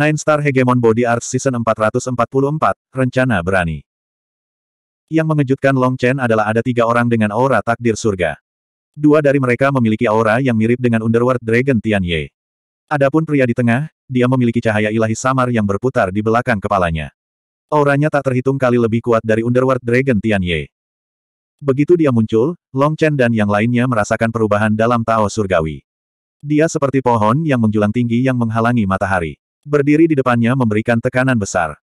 Nine Star Hegemon Body Arts Season 444, Rencana Berani. Yang mengejutkan Long Chen adalah ada tiga orang dengan aura takdir surga. Dua dari mereka memiliki aura yang mirip dengan Underworld Dragon Tian Ye. Adapun pria di tengah, dia memiliki cahaya ilahi samar yang berputar di belakang kepalanya. Auranya tak terhitung kali lebih kuat dari Underworld Dragon Tian Ye. Begitu dia muncul, Long Chen dan yang lainnya merasakan perubahan dalam Tao Surgawi. Dia seperti pohon yang menjulang tinggi yang menghalangi matahari. Berdiri di depannya memberikan tekanan besar.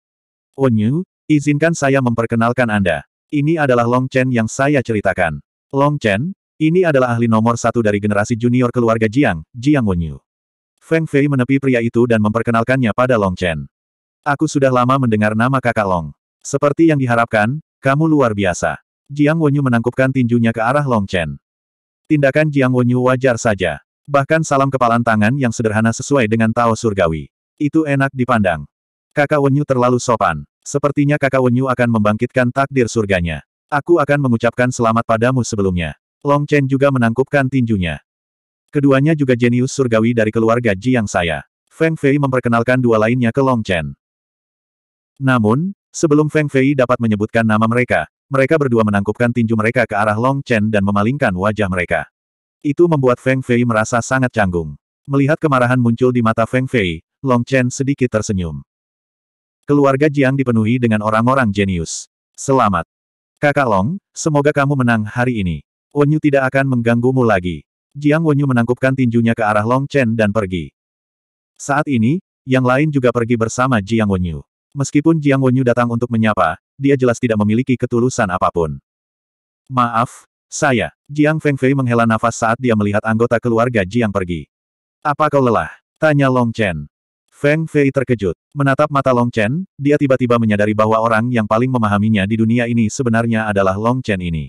Onyu, oh, izinkan saya memperkenalkan Anda. Ini adalah Long Chen yang saya ceritakan. Long Chen, ini adalah ahli nomor satu dari generasi junior keluarga Jiang, Jiang Onyu. Feng Fei menepi pria itu dan memperkenalkannya pada Long Chen. Aku sudah lama mendengar nama kakak Long. Seperti yang diharapkan, kamu luar biasa. Jiang Wonyu menangkupkan tinjunya ke arah Long Chen. Tindakan Jiang Wonyu wajar saja. Bahkan salam kepalan tangan yang sederhana sesuai dengan Tao Surgawi. Itu enak dipandang. Kakak Wenyu terlalu sopan. Sepertinya kakak Wenyu akan membangkitkan takdir surganya. Aku akan mengucapkan selamat padamu sebelumnya. Long Chen juga menangkupkan tinjunya. Keduanya juga jenius surgawi dari keluarga Ji yang saya. Feng Fei memperkenalkan dua lainnya ke Long Chen. Namun, sebelum Feng Fei dapat menyebutkan nama mereka, mereka berdua menangkupkan tinju mereka ke arah Long Chen dan memalingkan wajah mereka. Itu membuat Feng Fei merasa sangat canggung. Melihat kemarahan muncul di mata Feng Fei, Long Chen sedikit tersenyum. Keluarga Jiang dipenuhi dengan orang-orang jenius. Selamat. Kakak Long, semoga kamu menang hari ini. Wenyu tidak akan mengganggumu lagi. Jiang Wenyu menangkupkan tinjunya ke arah Long Chen dan pergi. Saat ini, yang lain juga pergi bersama Jiang Wenyu. Meskipun Jiang Wenyu datang untuk menyapa, dia jelas tidak memiliki ketulusan apapun. Maaf, saya. Jiang Fengfei menghela nafas saat dia melihat anggota keluarga Jiang pergi. Apa kau lelah? Tanya Long Chen. Feng Fei terkejut. Menatap mata Long Chen, dia tiba-tiba menyadari bahwa orang yang paling memahaminya di dunia ini sebenarnya adalah Long Chen ini.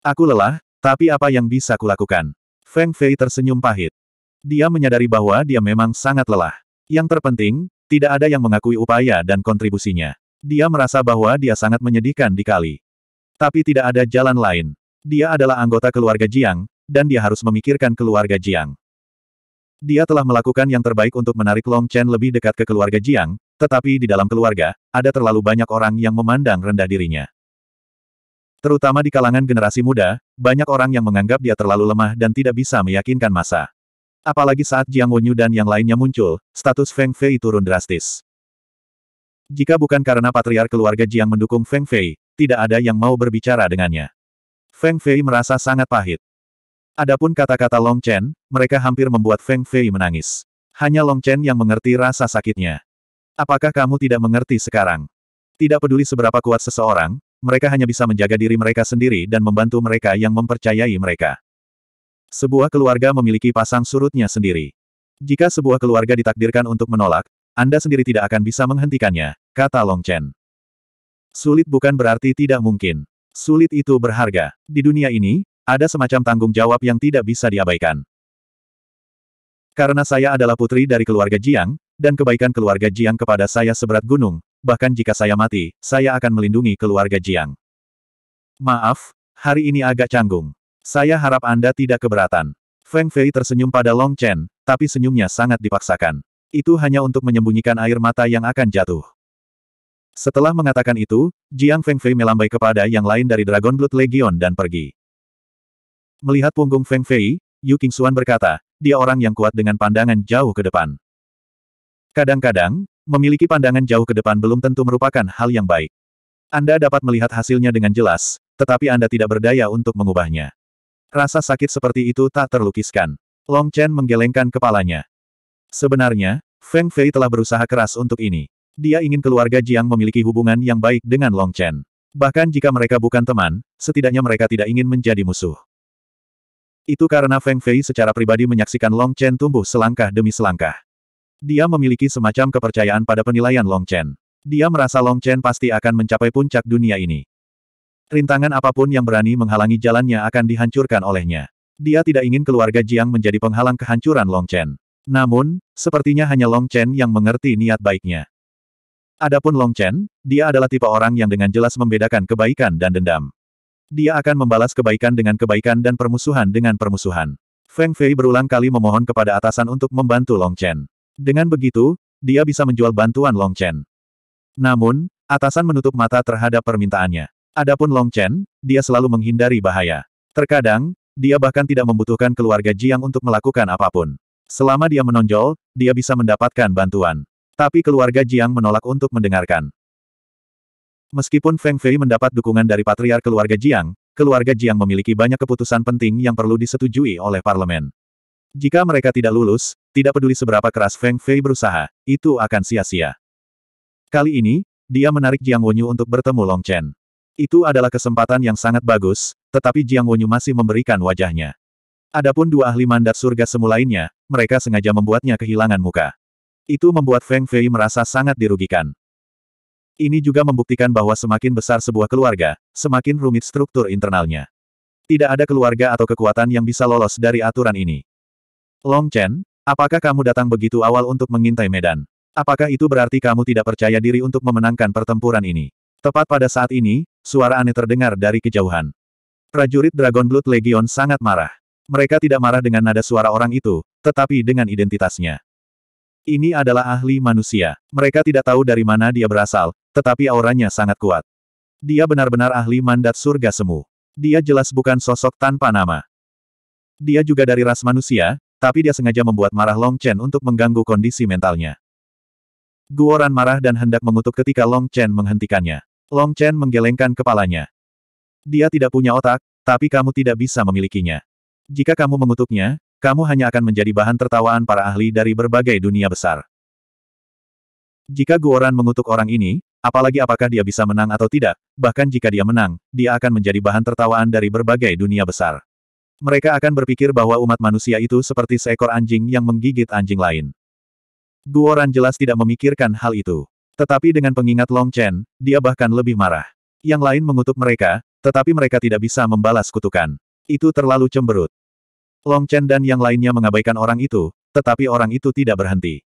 Aku lelah, tapi apa yang bisa kulakukan? Feng Fei tersenyum pahit. Dia menyadari bahwa dia memang sangat lelah. Yang terpenting, tidak ada yang mengakui upaya dan kontribusinya. Dia merasa bahwa dia sangat menyedihkan di kali. Tapi tidak ada jalan lain. Dia adalah anggota keluarga Jiang, dan dia harus memikirkan keluarga Jiang. Dia telah melakukan yang terbaik untuk menarik Long Chen lebih dekat ke keluarga Jiang, tetapi di dalam keluarga, ada terlalu banyak orang yang memandang rendah dirinya. Terutama di kalangan generasi muda, banyak orang yang menganggap dia terlalu lemah dan tidak bisa meyakinkan masa. Apalagi saat Jiang Wenyu dan yang lainnya muncul, status Feng Fei turun drastis. Jika bukan karena patriar keluarga Jiang mendukung Feng Fei, tidak ada yang mau berbicara dengannya. Feng Fei merasa sangat pahit. Adapun kata-kata Long Chen, mereka hampir membuat Feng Fei menangis. Hanya Long Chen yang mengerti rasa sakitnya. Apakah kamu tidak mengerti sekarang? Tidak peduli seberapa kuat seseorang, mereka hanya bisa menjaga diri mereka sendiri dan membantu mereka yang mempercayai mereka. Sebuah keluarga memiliki pasang surutnya sendiri. Jika sebuah keluarga ditakdirkan untuk menolak, Anda sendiri tidak akan bisa menghentikannya, kata Long Chen. Sulit bukan berarti tidak mungkin. Sulit itu berharga. Di dunia ini, ada semacam tanggung jawab yang tidak bisa diabaikan. Karena saya adalah putri dari keluarga Jiang, dan kebaikan keluarga Jiang kepada saya seberat gunung, bahkan jika saya mati, saya akan melindungi keluarga Jiang. Maaf, hari ini agak canggung. Saya harap Anda tidak keberatan. Feng Fei tersenyum pada Long Chen, tapi senyumnya sangat dipaksakan. Itu hanya untuk menyembunyikan air mata yang akan jatuh. Setelah mengatakan itu, Jiang Feng Fei melambai kepada yang lain dari Dragon Blood Legion dan pergi. Melihat punggung Feng Fei, Yu Qingxuan berkata, dia orang yang kuat dengan pandangan jauh ke depan. Kadang-kadang, memiliki pandangan jauh ke depan belum tentu merupakan hal yang baik. Anda dapat melihat hasilnya dengan jelas, tetapi Anda tidak berdaya untuk mengubahnya. Rasa sakit seperti itu tak terlukiskan. Long Chen menggelengkan kepalanya. Sebenarnya, Feng Fei telah berusaha keras untuk ini. Dia ingin keluarga Jiang memiliki hubungan yang baik dengan Long Chen. Bahkan jika mereka bukan teman, setidaknya mereka tidak ingin menjadi musuh. Itu karena Feng Fei secara pribadi menyaksikan Long Chen tumbuh selangkah demi selangkah. Dia memiliki semacam kepercayaan pada penilaian Long Chen. Dia merasa Long Chen pasti akan mencapai puncak dunia ini. Rintangan apapun yang berani menghalangi jalannya akan dihancurkan olehnya. Dia tidak ingin keluarga Jiang menjadi penghalang kehancuran Long Chen. Namun, sepertinya hanya Long Chen yang mengerti niat baiknya. Adapun Long Chen, dia adalah tipe orang yang dengan jelas membedakan kebaikan dan dendam. Dia akan membalas kebaikan dengan kebaikan dan permusuhan dengan permusuhan. Feng Fei berulang kali memohon kepada atasan untuk membantu Long Chen. Dengan begitu, dia bisa menjual bantuan Long Chen. Namun, atasan menutup mata terhadap permintaannya. Adapun Long Chen, dia selalu menghindari bahaya. Terkadang, dia bahkan tidak membutuhkan keluarga Jiang untuk melakukan apapun. Selama dia menonjol, dia bisa mendapatkan bantuan. Tapi keluarga Jiang menolak untuk mendengarkan. Meskipun Feng Fei mendapat dukungan dari patriar keluarga Jiang, keluarga Jiang memiliki banyak keputusan penting yang perlu disetujui oleh parlemen. Jika mereka tidak lulus, tidak peduli seberapa keras Feng Fei berusaha, itu akan sia-sia. Kali ini, dia menarik Jiang Wenyu untuk bertemu Long Chen. Itu adalah kesempatan yang sangat bagus, tetapi Jiang Wenyu masih memberikan wajahnya. Adapun dua ahli mandat surga semu lainnya, mereka sengaja membuatnya kehilangan muka. Itu membuat Feng Fei merasa sangat dirugikan. Ini juga membuktikan bahwa semakin besar sebuah keluarga, semakin rumit struktur internalnya. Tidak ada keluarga atau kekuatan yang bisa lolos dari aturan ini. Long Chen, apakah kamu datang begitu awal untuk mengintai medan? Apakah itu berarti kamu tidak percaya diri untuk memenangkan pertempuran ini? Tepat pada saat ini, suara aneh terdengar dari kejauhan. Prajurit Dragon Blood Legion sangat marah. Mereka tidak marah dengan nada suara orang itu, tetapi dengan identitasnya. Ini adalah ahli manusia. Mereka tidak tahu dari mana dia berasal, tetapi auranya sangat kuat. Dia benar-benar ahli mandat surga semu. Dia jelas bukan sosok tanpa nama. Dia juga dari ras manusia, tapi dia sengaja membuat marah Long Chen untuk mengganggu kondisi mentalnya. Guoran marah dan hendak mengutuk ketika Long Chen menghentikannya. Long Chen menggelengkan kepalanya. Dia tidak punya otak, tapi kamu tidak bisa memilikinya. Jika kamu mengutuknya, kamu hanya akan menjadi bahan tertawaan para ahli dari berbagai dunia besar. Jika Guoran mengutuk orang ini, apalagi apakah dia bisa menang atau tidak, bahkan jika dia menang, dia akan menjadi bahan tertawaan dari berbagai dunia besar. Mereka akan berpikir bahwa umat manusia itu seperti seekor anjing yang menggigit anjing lain. Guoran jelas tidak memikirkan hal itu. Tetapi dengan pengingat Long Chen, dia bahkan lebih marah. Yang lain mengutuk mereka, tetapi mereka tidak bisa membalas kutukan. Itu terlalu cemberut. Long Chen dan yang lainnya mengabaikan orang itu, tetapi orang itu tidak berhenti.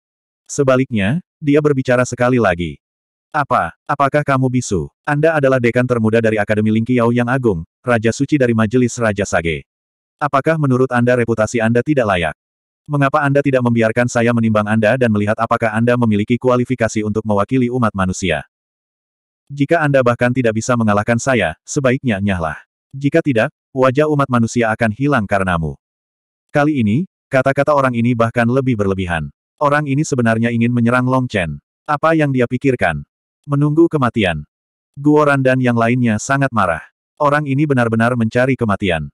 Sebaliknya, dia berbicara sekali lagi. Apa? Apakah kamu bisu? Anda adalah dekan termuda dari Akademi Lingqiao yang agung, Raja Suci dari Majelis Raja Sage. Apakah menurut Anda reputasi Anda tidak layak? Mengapa Anda tidak membiarkan saya menimbang Anda dan melihat apakah Anda memiliki kualifikasi untuk mewakili umat manusia? Jika Anda bahkan tidak bisa mengalahkan saya, sebaiknya nyahlah. Jika tidak, wajah umat manusia akan hilang karenamu. Kali ini, kata-kata orang ini bahkan lebih berlebihan. Orang ini sebenarnya ingin menyerang Long Chen. Apa yang dia pikirkan? Menunggu kematian. Guoran dan yang lainnya sangat marah. Orang ini benar-benar mencari kematian.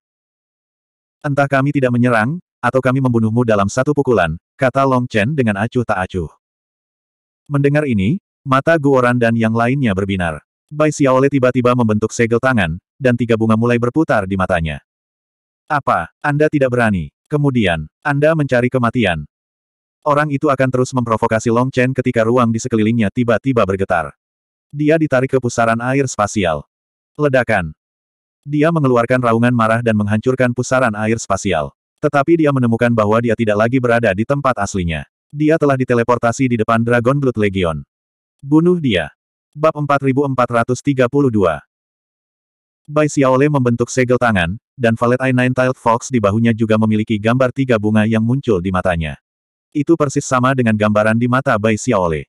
Entah kami tidak menyerang, atau kami membunuhmu dalam satu pukulan, kata Long Chen dengan acuh tak acuh. Mendengar ini, mata Guoran dan yang lainnya berbinar. Bai Xiaole tiba-tiba membentuk segel tangan, dan tiga bunga mulai berputar di matanya. Apa, Anda tidak berani? Kemudian, Anda mencari kematian. Orang itu akan terus memprovokasi Long Chen ketika ruang di sekelilingnya tiba-tiba bergetar. Dia ditarik ke pusaran air spasial. Ledakan. Dia mengeluarkan raungan marah dan menghancurkan pusaran air spasial. Tetapi dia menemukan bahwa dia tidak lagi berada di tempat aslinya. Dia telah diteleportasi di depan Dragon Blood Legion. Bunuh dia. Bab 4432 Bai Xiaole membentuk segel tangan, dan Valet Eye Nine-Tailed Fox di bahunya juga memiliki gambar tiga bunga yang muncul di matanya. Itu persis sama dengan gambaran di mata Bai Xiaole.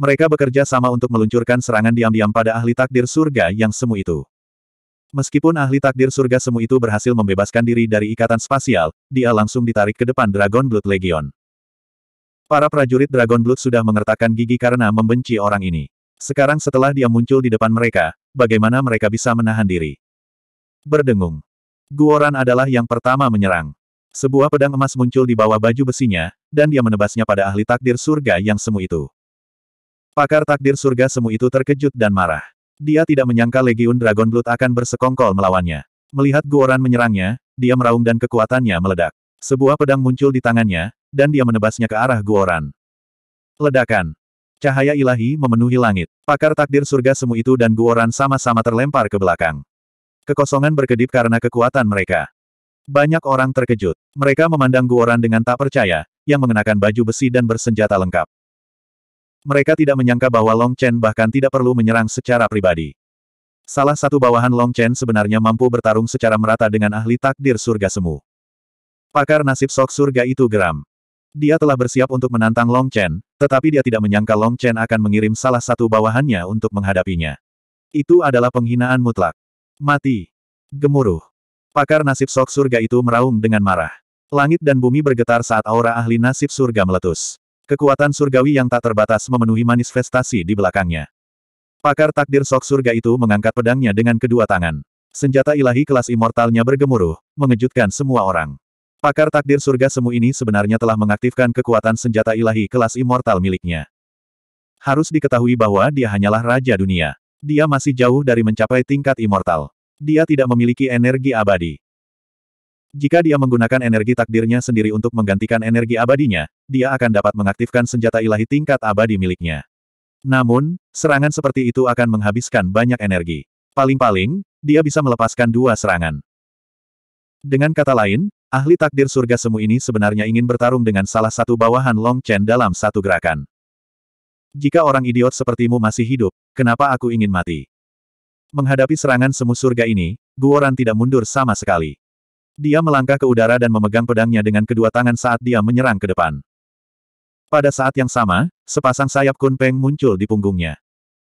Mereka bekerja sama untuk meluncurkan serangan diam-diam pada ahli takdir surga yang semu itu. Meskipun ahli takdir surga semu itu berhasil membebaskan diri dari ikatan spasial, dia langsung ditarik ke depan Dragon Blood Legion. Para prajurit Dragon Blood sudah mengertakkan gigi karena membenci orang ini. Sekarang setelah dia muncul di depan mereka, bagaimana mereka bisa menahan diri? Berdengung. Guoran adalah yang pertama menyerang. Sebuah pedang emas muncul di bawah baju besinya, dan dia menebasnya pada ahli takdir surga yang semu itu. Pakar takdir surga semu itu terkejut dan marah. Dia tidak menyangka Legiun Dragon Blood akan bersekongkol melawannya. Melihat Guoran menyerangnya, dia meraung dan kekuatannya meledak. Sebuah pedang muncul di tangannya, dan dia menebasnya ke arah Guoran. Ledakan. Cahaya ilahi memenuhi langit. Pakar takdir surga semu itu dan Guoran sama-sama terlempar ke belakang. Kekosongan berkedip karena kekuatan mereka. Banyak orang terkejut. Mereka memandang Guoran dengan tak percaya, yang mengenakan baju besi dan bersenjata lengkap. Mereka tidak menyangka bahwa Long Chen bahkan tidak perlu menyerang secara pribadi. Salah satu bawahan Long Chen sebenarnya mampu bertarung secara merata dengan ahli takdir surga semu. Pakar nasib sok surga itu geram. Dia telah bersiap untuk menantang Long Chen, tetapi dia tidak menyangka Long Chen akan mengirim salah satu bawahannya untuk menghadapinya. Itu adalah penghinaan mutlak. Mati. Gemuruh. Pakar nasib sok surga itu meraung dengan marah. Langit dan bumi bergetar saat aura ahli nasib surga meletus. Kekuatan surgawi yang tak terbatas memenuhi manifestasi di belakangnya. Pakar takdir sok surga itu mengangkat pedangnya dengan kedua tangan. Senjata ilahi kelas immortalnya bergemuruh, mengejutkan semua orang. Pakar takdir surga semu ini sebenarnya telah mengaktifkan kekuatan senjata ilahi kelas immortal miliknya. Harus diketahui bahwa dia hanyalah raja dunia. Dia masih jauh dari mencapai tingkat immortal. Dia tidak memiliki energi abadi. Jika dia menggunakan energi takdirnya sendiri untuk menggantikan energi abadinya, dia akan dapat mengaktifkan senjata ilahi tingkat abadi miliknya. Namun, serangan seperti itu akan menghabiskan banyak energi. Paling-paling, dia bisa melepaskan dua serangan. Dengan kata lain, Ahli takdir surga semu ini sebenarnya ingin bertarung dengan salah satu bawahan Long Chen dalam satu gerakan. Jika orang idiot sepertimu masih hidup, kenapa aku ingin mati? Menghadapi serangan semu surga ini, Guoran tidak mundur sama sekali. Dia melangkah ke udara dan memegang pedangnya dengan kedua tangan saat dia menyerang ke depan. Pada saat yang sama, sepasang sayap kunpeng muncul di punggungnya.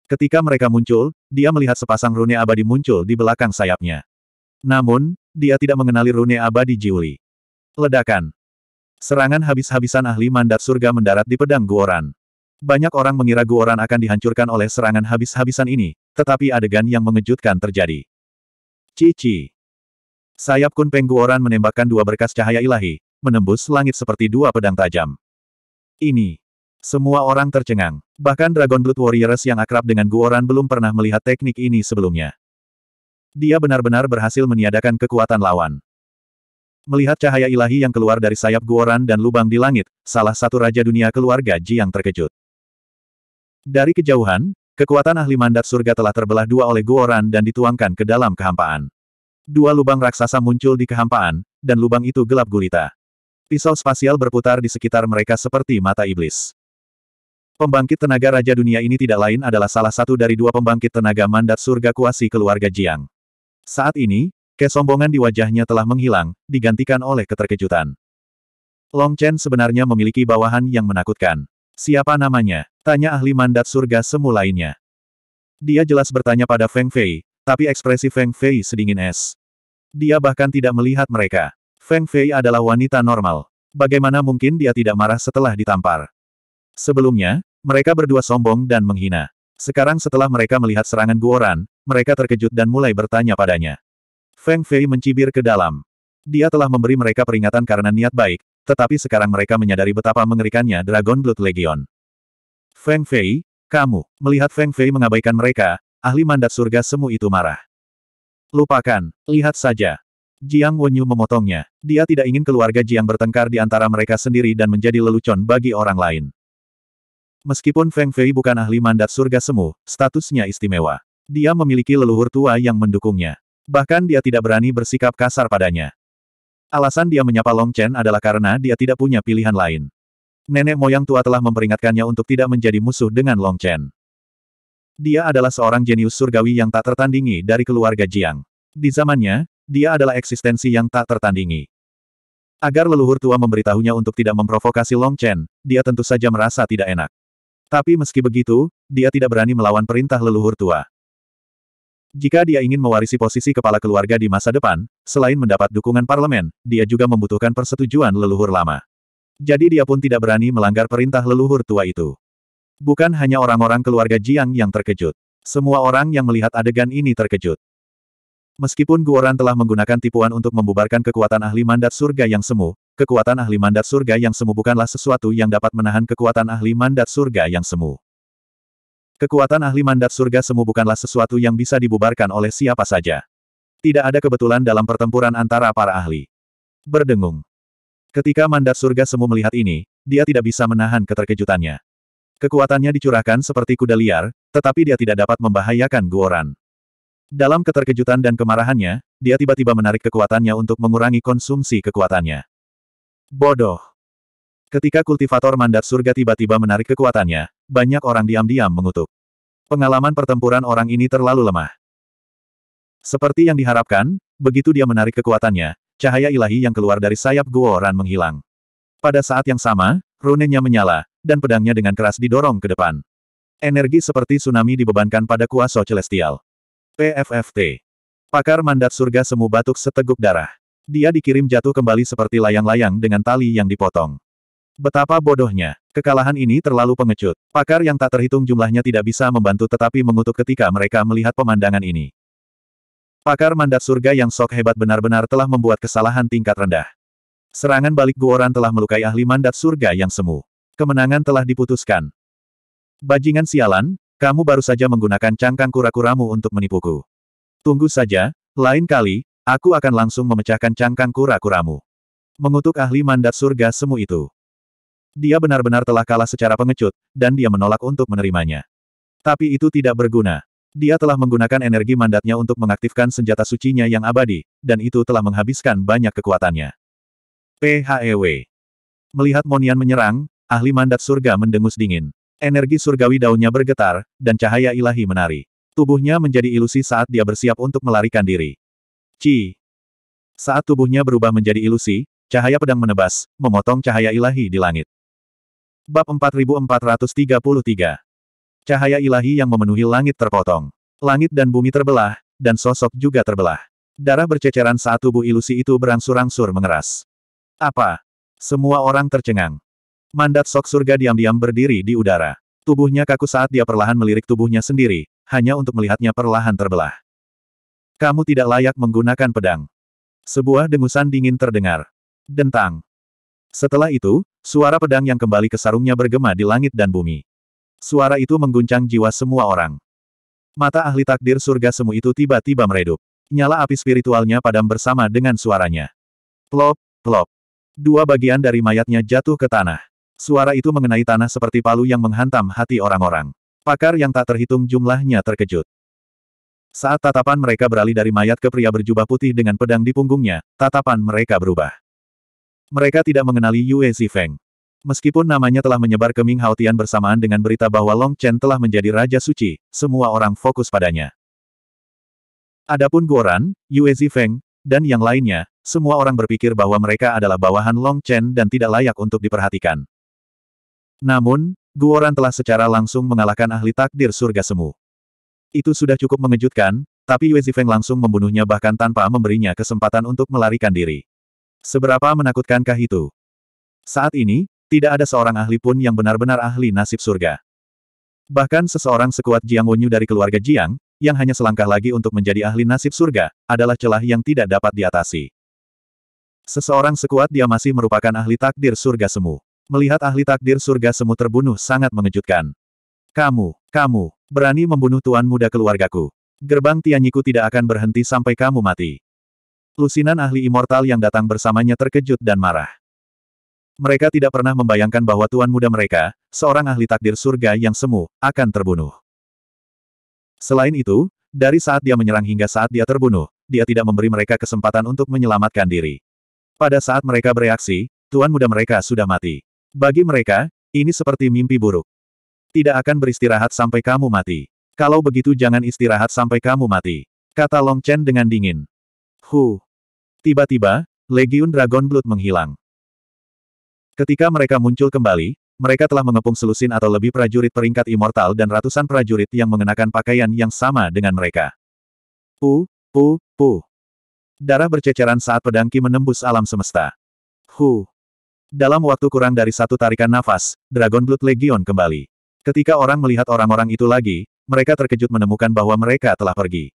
Ketika mereka muncul, dia melihat sepasang rune abadi muncul di belakang sayapnya. Namun, dia tidak mengenali rune abadi Jiuli. Ledakan. Serangan habis-habisan ahli mandat surga mendarat di pedang Guoran. Banyak orang mengira Guoran akan dihancurkan oleh serangan habis-habisan ini, tetapi adegan yang mengejutkan terjadi. Cici. Sayap Kunpeng Guoran menembakkan dua berkas cahaya ilahi, menembus langit seperti dua pedang tajam. Ini. Semua orang tercengang. Bahkan Dragon Blood Warriors yang akrab dengan Guoran belum pernah melihat teknik ini sebelumnya. Dia benar-benar berhasil meniadakan kekuatan lawan. Melihat cahaya ilahi yang keluar dari sayap Guoran dan lubang di langit, salah satu raja dunia keluarga Jiang terkejut. Dari kejauhan, kekuatan ahli mandat surga telah terbelah dua oleh Guoran dan dituangkan ke dalam kehampaan. Dua lubang raksasa muncul di kehampaan, dan lubang itu gelap gulita. Pisau spasial berputar di sekitar mereka seperti mata iblis. Pembangkit tenaga Raja Dunia ini tidak lain adalah salah satu dari dua pembangkit tenaga mandat surga kuasi keluarga Jiang. Saat ini, kesombongan di wajahnya telah menghilang, digantikan oleh keterkejutan. Long Chen sebenarnya memiliki bawahan yang menakutkan. Siapa namanya? Tanya ahli mandat surga semu lainnya. Dia jelas bertanya pada Feng Fei, tapi ekspresi Feng Fei sedingin es. Dia bahkan tidak melihat mereka. Feng Fei adalah wanita normal. Bagaimana mungkin dia tidak marah setelah ditampar? Sebelumnya, mereka berdua sombong dan menghina. Sekarang setelah mereka melihat serangan Guoran, mereka terkejut dan mulai bertanya padanya. Feng Fei mencibir ke dalam. Dia telah memberi mereka peringatan karena niat baik, tetapi sekarang mereka menyadari betapa mengerikannya Dragon Blood Legion. Feng Fei, kamu, melihat Feng Fei mengabaikan mereka, ahli mandat surga semu itu marah. Lupakan, lihat saja. Jiang Wenyu memotongnya. Dia tidak ingin keluarga Jiang bertengkar di antara mereka sendiri dan menjadi lelucon bagi orang lain. Meskipun Feng Fei bukan ahli mandat surga semu, statusnya istimewa. Dia memiliki leluhur tua yang mendukungnya. Bahkan dia tidak berani bersikap kasar padanya. Alasan dia menyapa Long Chen adalah karena dia tidak punya pilihan lain. Nenek moyang tua telah memperingatkannya untuk tidak menjadi musuh dengan Long Chen. Dia adalah seorang jenius surgawi yang tak tertandingi dari keluarga Jiang. Di zamannya, dia adalah eksistensi yang tak tertandingi. Agar leluhur tua memberitahunya untuk tidak memprovokasi Long Chen, dia tentu saja merasa tidak enak. Tapi meski begitu, dia tidak berani melawan perintah leluhur tua. Jika dia ingin mewarisi posisi kepala keluarga di masa depan, selain mendapat dukungan parlemen, dia juga membutuhkan persetujuan leluhur lama. Jadi dia pun tidak berani melanggar perintah leluhur tua itu. Bukan hanya orang-orang keluarga Jiang yang terkejut. Semua orang yang melihat adegan ini terkejut. Meskipun Guoran telah menggunakan tipuan untuk membubarkan kekuatan ahli mandat surga yang semu, kekuatan ahli mandat surga yang semu bukanlah sesuatu yang dapat menahan kekuatan ahli mandat surga yang semu. Kekuatan ahli mandat surga semu bukanlah sesuatu yang bisa dibubarkan oleh siapa saja. Tidak ada kebetulan dalam pertempuran antara para ahli. Berdengung. Ketika mandat surga semu melihat ini, dia tidak bisa menahan keterkejutannya. Kekuatannya dicurahkan seperti kuda liar, tetapi dia tidak dapat membahayakan Guoran. Dalam keterkejutan dan kemarahannya, dia tiba-tiba menarik kekuatannya untuk mengurangi konsumsi kekuatannya. Bodoh. Ketika kultivator mandat surga tiba-tiba menarik kekuatannya, banyak orang diam-diam mengutuk. Pengalaman pertempuran orang ini terlalu lemah. Seperti yang diharapkan, begitu dia menarik kekuatannya, cahaya ilahi yang keluar dari sayap Guo Ran menghilang. Pada saat yang sama, runenya menyala, dan pedangnya dengan keras didorong ke depan. Energi seperti tsunami dibebankan pada kuasa celestial. PFFT. Pakar mandat surga semu batuk seteguk darah. Dia dikirim jatuh kembali seperti layang-layang dengan tali yang dipotong. Betapa bodohnya. Kekalahan ini terlalu pengecut. Pakar yang tak terhitung jumlahnya tidak bisa membantu tetapi mengutuk ketika mereka melihat pemandangan ini. Pakar mandat surga yang sok hebat benar-benar telah membuat kesalahan tingkat rendah. Serangan balik Guoran telah melukai ahli mandat surga yang semu. Kemenangan telah diputuskan. Bajingan sialan, kamu baru saja menggunakan cangkang kura-kuramu untuk menipuku. Tunggu saja, lain kali, aku akan langsung memecahkan cangkang kura-kuramu. Mengutuk ahli mandat surga semu itu. Dia benar-benar telah kalah secara pengecut, dan dia menolak untuk menerimanya. Tapi itu tidak berguna. Dia telah menggunakan energi mandatnya untuk mengaktifkan senjata sucinya yang abadi, dan itu telah menghabiskan banyak kekuatannya. PHEW Melihat Monian menyerang, ahli mandat surga mendengus dingin. Energi surgawi daunnya bergetar, dan cahaya ilahi menari. Tubuhnya menjadi ilusi saat dia bersiap untuk melarikan diri. Ci. Saat tubuhnya berubah menjadi ilusi, cahaya pedang menebas, memotong cahaya ilahi di langit. Bab 4433 Cahaya ilahi yang memenuhi langit terpotong. Langit dan bumi terbelah, dan sosok juga terbelah. Darah berceceran saat tubuh ilusi itu berangsur-angsur mengeras. Apa? Semua orang tercengang. Mandat sok surga diam-diam berdiri di udara. Tubuhnya kaku saat dia perlahan melirik tubuhnya sendiri, hanya untuk melihatnya perlahan terbelah. Kamu tidak layak menggunakan pedang. Sebuah dengusan dingin terdengar. Dentang. Setelah itu, Suara pedang yang kembali ke sarungnya bergema di langit dan bumi. Suara itu mengguncang jiwa semua orang. Mata ahli takdir surga semu itu tiba-tiba meredup. Nyala api spiritualnya padam bersama dengan suaranya. Plop, plop. Dua bagian dari mayatnya jatuh ke tanah. Suara itu mengenai tanah seperti palu yang menghantam hati orang-orang. Pakar yang tak terhitung jumlahnya terkejut. Saat tatapan mereka beralih dari mayat ke pria berjubah putih dengan pedang di punggungnya, tatapan mereka berubah. Mereka tidak mengenali Yue Zifeng. Meskipun namanya telah menyebar ke Ming Haotian bersamaan dengan berita bahwa Long Chen telah menjadi Raja Suci, semua orang fokus padanya. Adapun Goran, Yue Zifeng, dan yang lainnya, semua orang berpikir bahwa mereka adalah bawahan Long Chen dan tidak layak untuk diperhatikan. Namun, Guoran telah secara langsung mengalahkan ahli takdir surga semu. Itu sudah cukup mengejutkan, tapi Yue Zifeng langsung membunuhnya bahkan tanpa memberinya kesempatan untuk melarikan diri. Seberapa menakutkankah itu? Saat ini, tidak ada seorang ahli pun yang benar-benar ahli nasib surga. Bahkan seseorang sekuat Jiang Wonyu dari keluarga Jiang, yang hanya selangkah lagi untuk menjadi ahli nasib surga, adalah celah yang tidak dapat diatasi. Seseorang sekuat dia masih merupakan ahli takdir surga semu. Melihat ahli takdir surga semu terbunuh sangat mengejutkan. Kamu, kamu, berani membunuh tuan muda keluargaku. Gerbang Tianyiku tidak akan berhenti sampai kamu mati. Lusinan ahli immortal yang datang bersamanya terkejut dan marah. Mereka tidak pernah membayangkan bahwa tuan muda mereka, seorang ahli takdir surga yang semu, akan terbunuh. Selain itu, dari saat dia menyerang hingga saat dia terbunuh, dia tidak memberi mereka kesempatan untuk menyelamatkan diri. Pada saat mereka bereaksi, tuan muda mereka sudah mati. Bagi mereka, ini seperti mimpi buruk. Tidak akan beristirahat sampai kamu mati. Kalau begitu jangan istirahat sampai kamu mati. Kata Long Chen dengan dingin. Hu. Tiba-tiba, Legiun Dragon Blood menghilang. Ketika mereka muncul kembali, mereka telah mengepung selusin atau lebih prajurit peringkat immortal dan ratusan prajurit yang mengenakan pakaian yang sama dengan mereka. Pu, pu, pu. Darah berceceran saat pedangki menembus alam semesta. Hu. Dalam waktu kurang dari satu tarikan nafas, Dragon Blood Legion kembali. Ketika orang melihat orang-orang itu lagi, mereka terkejut menemukan bahwa mereka telah pergi.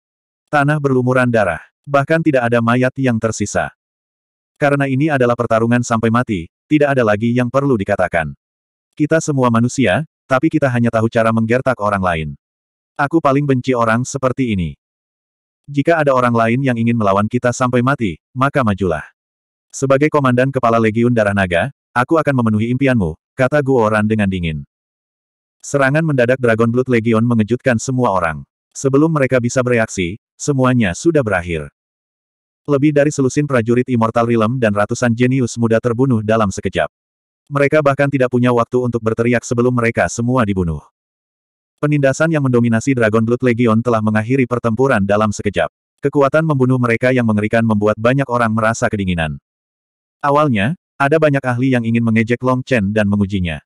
Tanah berlumuran darah. Bahkan tidak ada mayat yang tersisa. Karena ini adalah pertarungan sampai mati, tidak ada lagi yang perlu dikatakan. Kita semua manusia, tapi kita hanya tahu cara menggertak orang lain. Aku paling benci orang seperti ini. Jika ada orang lain yang ingin melawan kita sampai mati, maka majulah. Sebagai komandan kepala Legiun Darah Naga, aku akan memenuhi impianmu, kata Guoran dengan dingin. Serangan mendadak Dragon Blood Legion mengejutkan semua orang. Sebelum mereka bisa bereaksi, Semuanya sudah berakhir. Lebih dari selusin prajurit Immortal Realm dan ratusan jenius muda terbunuh dalam sekejap. Mereka bahkan tidak punya waktu untuk berteriak sebelum mereka semua dibunuh. Penindasan yang mendominasi Dragon Blood Legion telah mengakhiri pertempuran dalam sekejap. Kekuatan membunuh mereka yang mengerikan membuat banyak orang merasa kedinginan. Awalnya, ada banyak ahli yang ingin mengejek Long Chen dan mengujinya.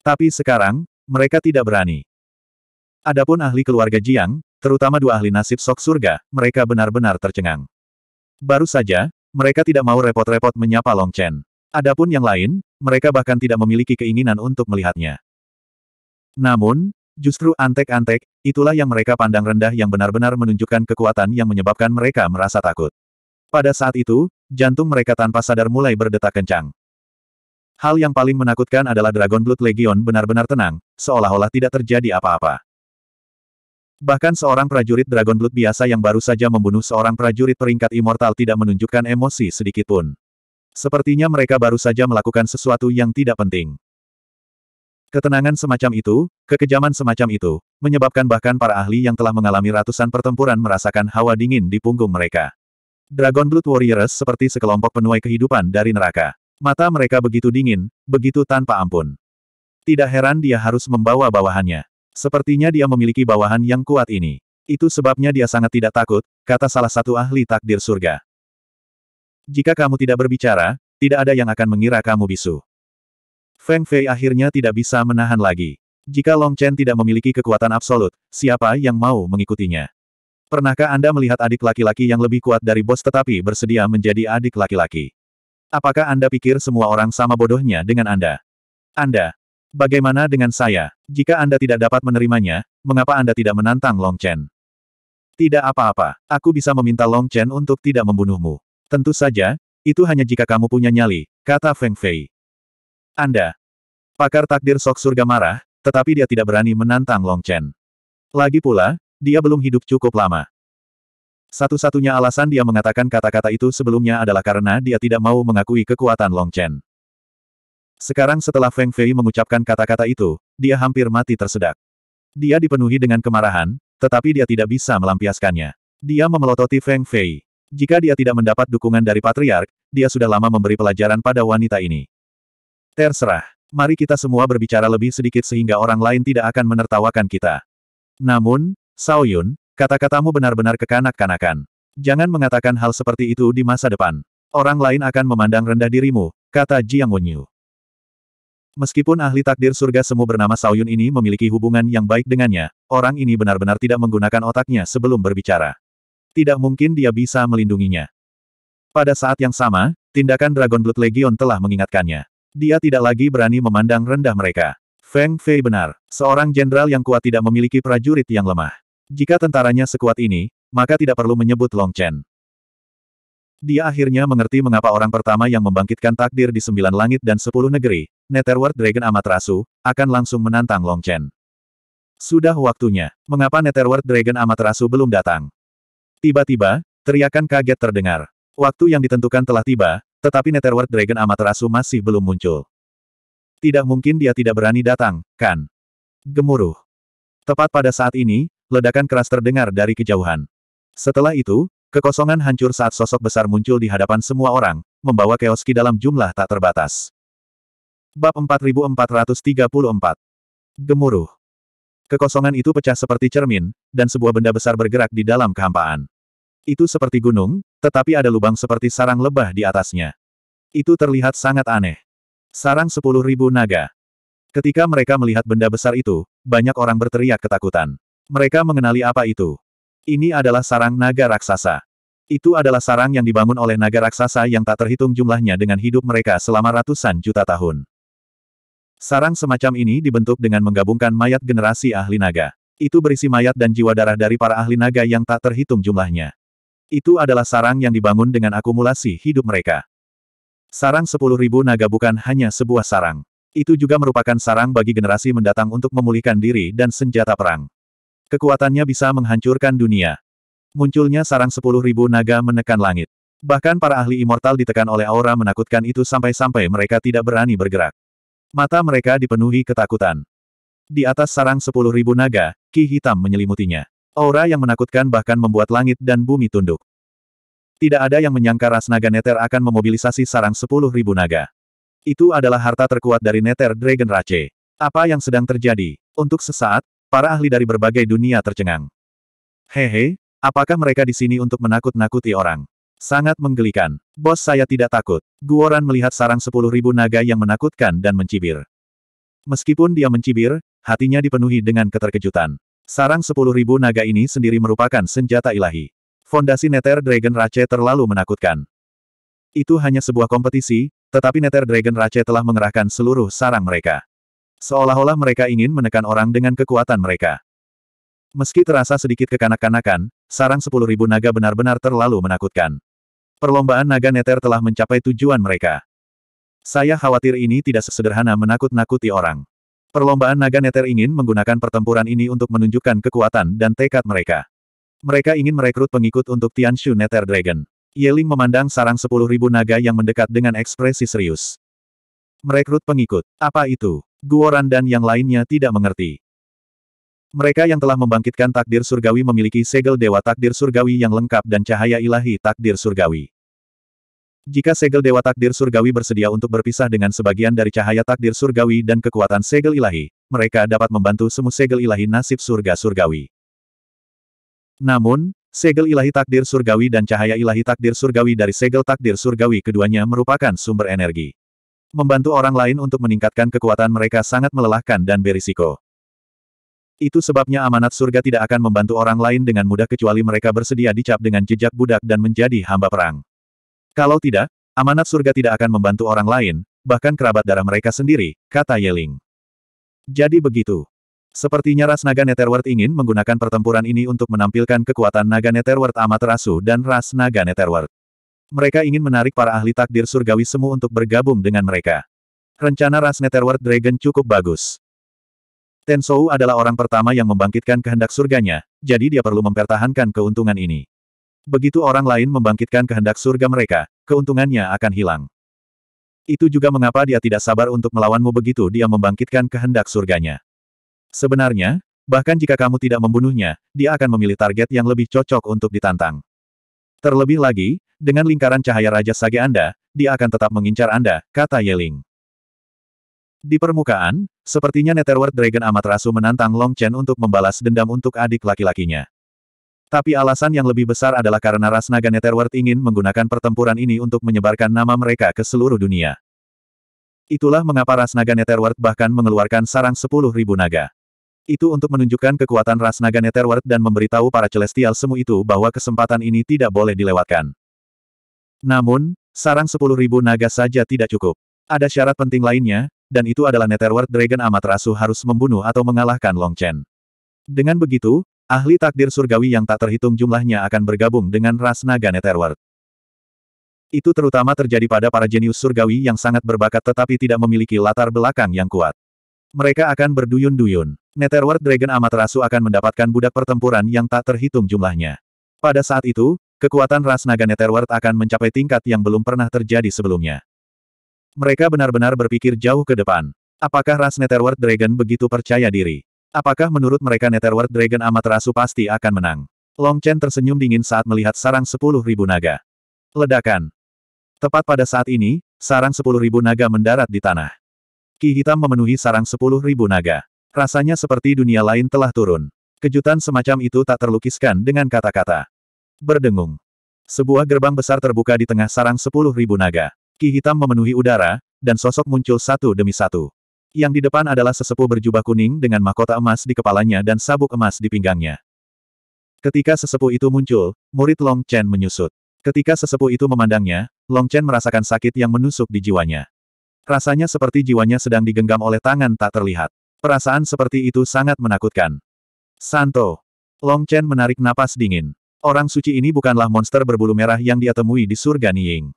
Tapi sekarang, mereka tidak berani. Adapun ahli keluarga Jiang, terutama dua ahli nasib sok surga, mereka benar-benar tercengang. Baru saja, mereka tidak mau repot-repot menyapa Long Chen. Adapun yang lain, mereka bahkan tidak memiliki keinginan untuk melihatnya. Namun, justru antek-antek, itulah yang mereka pandang rendah yang benar-benar menunjukkan kekuatan yang menyebabkan mereka merasa takut. Pada saat itu, jantung mereka tanpa sadar mulai berdetak kencang. Hal yang paling menakutkan adalah Dragon Blood Legion benar-benar tenang, seolah-olah tidak terjadi apa-apa. Bahkan seorang prajurit Dragon Blood biasa yang baru saja membunuh seorang prajurit peringkat immortal tidak menunjukkan emosi sedikitpun. Sepertinya mereka baru saja melakukan sesuatu yang tidak penting. Ketenangan semacam itu, kekejaman semacam itu, menyebabkan bahkan para ahli yang telah mengalami ratusan pertempuran merasakan hawa dingin di punggung mereka. Dragon Blood Warriors seperti sekelompok penuai kehidupan dari neraka. Mata mereka begitu dingin, begitu tanpa ampun. Tidak heran dia harus membawa bawahannya. Sepertinya dia memiliki bawahan yang kuat ini. Itu sebabnya dia sangat tidak takut, kata salah satu ahli takdir surga. Jika kamu tidak berbicara, tidak ada yang akan mengira kamu bisu. Feng Fei akhirnya tidak bisa menahan lagi. Jika Long Chen tidak memiliki kekuatan absolut, siapa yang mau mengikutinya? Pernahkah Anda melihat adik laki-laki yang lebih kuat dari bos tetapi bersedia menjadi adik laki-laki? Apakah Anda pikir semua orang sama bodohnya dengan Anda? Anda, Bagaimana dengan saya? Jika Anda tidak dapat menerimanya, mengapa Anda tidak menantang Long Chen? Tidak apa-apa, aku bisa meminta Long Chen untuk tidak membunuhmu. Tentu saja, itu hanya jika kamu punya nyali, kata Feng Fei. Anda, pakar takdir sok surga marah, tetapi dia tidak berani menantang Long Chen. Lagi pula, dia belum hidup cukup lama. Satu-satunya alasan dia mengatakan kata-kata itu sebelumnya adalah karena dia tidak mau mengakui kekuatan Long Chen. Sekarang setelah Feng Fei mengucapkan kata-kata itu, dia hampir mati tersedak. Dia dipenuhi dengan kemarahan, tetapi dia tidak bisa melampiaskannya. Dia memelototi Feng Fei. Jika dia tidak mendapat dukungan dari Patriark, dia sudah lama memberi pelajaran pada wanita ini. Terserah. Mari kita semua berbicara lebih sedikit sehingga orang lain tidak akan menertawakan kita. Namun, Sao Yun, kata-katamu benar-benar kekanak-kanakan. Jangan mengatakan hal seperti itu di masa depan. Orang lain akan memandang rendah dirimu, kata Jiang Wenyu. Meskipun ahli takdir surga semu bernama Saoyun ini memiliki hubungan yang baik dengannya, orang ini benar-benar tidak menggunakan otaknya sebelum berbicara. Tidak mungkin dia bisa melindunginya. Pada saat yang sama, tindakan Dragon Blood Legion telah mengingatkannya. Dia tidak lagi berani memandang rendah mereka. Feng Fei benar, seorang jenderal yang kuat tidak memiliki prajurit yang lemah. Jika tentaranya sekuat ini, maka tidak perlu menyebut Long Chen. Dia akhirnya mengerti mengapa orang pertama yang membangkitkan takdir di sembilan langit dan sepuluh negeri, Netherworld Dragon Amaterasu, akan langsung menantang Long Chen. Sudah waktunya. Mengapa Netherworld Dragon Amaterasu belum datang? Tiba-tiba, teriakan kaget terdengar. Waktu yang ditentukan telah tiba, tetapi Netherworld Dragon Amaterasu masih belum muncul. Tidak mungkin dia tidak berani datang, kan? Gemuruh. Tepat pada saat ini, ledakan keras terdengar dari kejauhan. Setelah itu, Kekosongan hancur saat sosok besar muncul di hadapan semua orang, membawa Keoski dalam jumlah tak terbatas. Bab 4434 Gemuruh Kekosongan itu pecah seperti cermin, dan sebuah benda besar bergerak di dalam kehampaan. Itu seperti gunung, tetapi ada lubang seperti sarang lebah di atasnya. Itu terlihat sangat aneh. Sarang sepuluh ribu naga. Ketika mereka melihat benda besar itu, banyak orang berteriak ketakutan. Mereka mengenali apa itu. Ini adalah sarang naga raksasa. Itu adalah sarang yang dibangun oleh naga raksasa yang tak terhitung jumlahnya dengan hidup mereka selama ratusan juta tahun. Sarang semacam ini dibentuk dengan menggabungkan mayat generasi ahli naga. Itu berisi mayat dan jiwa darah dari para ahli naga yang tak terhitung jumlahnya. Itu adalah sarang yang dibangun dengan akumulasi hidup mereka. Sarang sepuluh ribu naga bukan hanya sebuah sarang. Itu juga merupakan sarang bagi generasi mendatang untuk memulihkan diri dan senjata perang. Kekuatannya bisa menghancurkan dunia. Munculnya sarang sepuluh ribu naga menekan langit. Bahkan para ahli immortal ditekan oleh aura menakutkan itu sampai-sampai mereka tidak berani bergerak. Mata mereka dipenuhi ketakutan. Di atas sarang sepuluh ribu naga, ki hitam menyelimutinya. Aura yang menakutkan bahkan membuat langit dan bumi tunduk. Tidak ada yang menyangka ras naga Neter akan memobilisasi sarang sepuluh ribu naga. Itu adalah harta terkuat dari Neter Dragon Race. Apa yang sedang terjadi? Untuk sesaat, Para ahli dari berbagai dunia tercengang. Hehe, apakah mereka di sini untuk menakut-nakuti orang? Sangat menggelikan. Bos saya tidak takut. Guoran melihat sarang sepuluh ribu naga yang menakutkan dan mencibir. Meskipun dia mencibir, hatinya dipenuhi dengan keterkejutan. Sarang sepuluh ribu naga ini sendiri merupakan senjata ilahi. Fondasi Nether Dragon Rache terlalu menakutkan. Itu hanya sebuah kompetisi, tetapi Nether Dragon Rache telah mengerahkan seluruh sarang mereka. Seolah-olah mereka ingin menekan orang dengan kekuatan mereka. Meski terasa sedikit kekanak-kanakan, sarang sepuluh ribu naga benar-benar terlalu menakutkan. Perlombaan naga neter telah mencapai tujuan mereka. Saya khawatir ini tidak sesederhana menakut-nakuti orang. Perlombaan naga neter ingin menggunakan pertempuran ini untuk menunjukkan kekuatan dan tekad mereka. Mereka ingin merekrut pengikut untuk Tianshu Neter Dragon. Yeling memandang sarang sepuluh ribu naga yang mendekat dengan ekspresi serius. Merekrut pengikut, apa itu? Guoran dan yang lainnya tidak mengerti. Mereka yang telah membangkitkan takdir surgawi memiliki segel dewa takdir surgawi yang lengkap dan cahaya ilahi takdir surgawi. Jika segel dewa takdir surgawi bersedia untuk berpisah dengan sebagian dari cahaya takdir surgawi dan kekuatan segel ilahi, mereka dapat membantu semua segel ilahi nasib surga surgawi. Namun, Segel ilahi takdir surgawi dan cahaya ilahi takdir surgawi dari segel takdir surgawi keduanya merupakan sumber energi. Membantu orang lain untuk meningkatkan kekuatan mereka sangat melelahkan dan berisiko. Itu sebabnya amanat surga tidak akan membantu orang lain dengan mudah kecuali mereka bersedia dicap dengan jejak budak dan menjadi hamba perang. Kalau tidak, amanat surga tidak akan membantu orang lain, bahkan kerabat darah mereka sendiri, kata Yeling. Jadi begitu. Sepertinya ras naga Netherworld ingin menggunakan pertempuran ini untuk menampilkan kekuatan naga Netherworld Amaterasu dan ras naga Netherworld. Mereka ingin menarik para ahli takdir surgawi semu untuk bergabung dengan mereka. Rencana Ras Netherworld Dragon cukup bagus. Tensou adalah orang pertama yang membangkitkan kehendak surganya, jadi dia perlu mempertahankan keuntungan ini. Begitu orang lain membangkitkan kehendak surga mereka, keuntungannya akan hilang. Itu juga mengapa dia tidak sabar untuk melawanmu begitu dia membangkitkan kehendak surganya. Sebenarnya, bahkan jika kamu tidak membunuhnya, dia akan memilih target yang lebih cocok untuk ditantang. Terlebih lagi, dengan lingkaran cahaya Raja Sage Anda, dia akan tetap mengincar Anda, kata Yeling. Di permukaan, sepertinya Netherworld Dragon amat rasu menantang Long Chen untuk membalas dendam untuk adik laki-lakinya. Tapi alasan yang lebih besar adalah karena ras naga Netherworld ingin menggunakan pertempuran ini untuk menyebarkan nama mereka ke seluruh dunia. Itulah mengapa ras naga Netherworld bahkan mengeluarkan sarang 10.000 naga. Itu untuk menunjukkan kekuatan ras naga Netherworld dan memberitahu para Celestial Semu itu bahwa kesempatan ini tidak boleh dilewatkan. Namun, sarang sepuluh ribu naga saja tidak cukup. Ada syarat penting lainnya, dan itu adalah Netherworld Dragon Amaterasu harus membunuh atau mengalahkan Long Chen. Dengan begitu, ahli takdir surgawi yang tak terhitung jumlahnya akan bergabung dengan ras naga Netherworld. Itu terutama terjadi pada para jenius surgawi yang sangat berbakat tetapi tidak memiliki latar belakang yang kuat. Mereka akan berduyun-duyun. Netherworld Dragon Amaterasu akan mendapatkan budak pertempuran yang tak terhitung jumlahnya. Pada saat itu, kekuatan ras naga Netherworld akan mencapai tingkat yang belum pernah terjadi sebelumnya. Mereka benar-benar berpikir jauh ke depan. Apakah ras Netherworld Dragon begitu percaya diri? Apakah menurut mereka Netherworld Dragon Amaterasu pasti akan menang? Long Chen tersenyum dingin saat melihat sarang 10.000 naga. Ledakan. Tepat pada saat ini, sarang 10.000 naga mendarat di tanah. Ki hitam memenuhi sarang 10.000 naga. Rasanya seperti dunia lain telah turun. Kejutan semacam itu tak terlukiskan dengan kata-kata. Berdengung. Sebuah gerbang besar terbuka di tengah sarang sepuluh ribu naga. Ki hitam memenuhi udara, dan sosok muncul satu demi satu. Yang di depan adalah sesepuh berjubah kuning dengan mahkota emas di kepalanya dan sabuk emas di pinggangnya. Ketika sesepuh itu muncul, murid Long Chen menyusut. Ketika sesepuh itu memandangnya, Long Chen merasakan sakit yang menusuk di jiwanya. Rasanya seperti jiwanya sedang digenggam oleh tangan tak terlihat. Perasaan seperti itu sangat menakutkan. Santo. Long Chen menarik napas dingin. Orang suci ini bukanlah monster berbulu merah yang dia temui di surga Nying.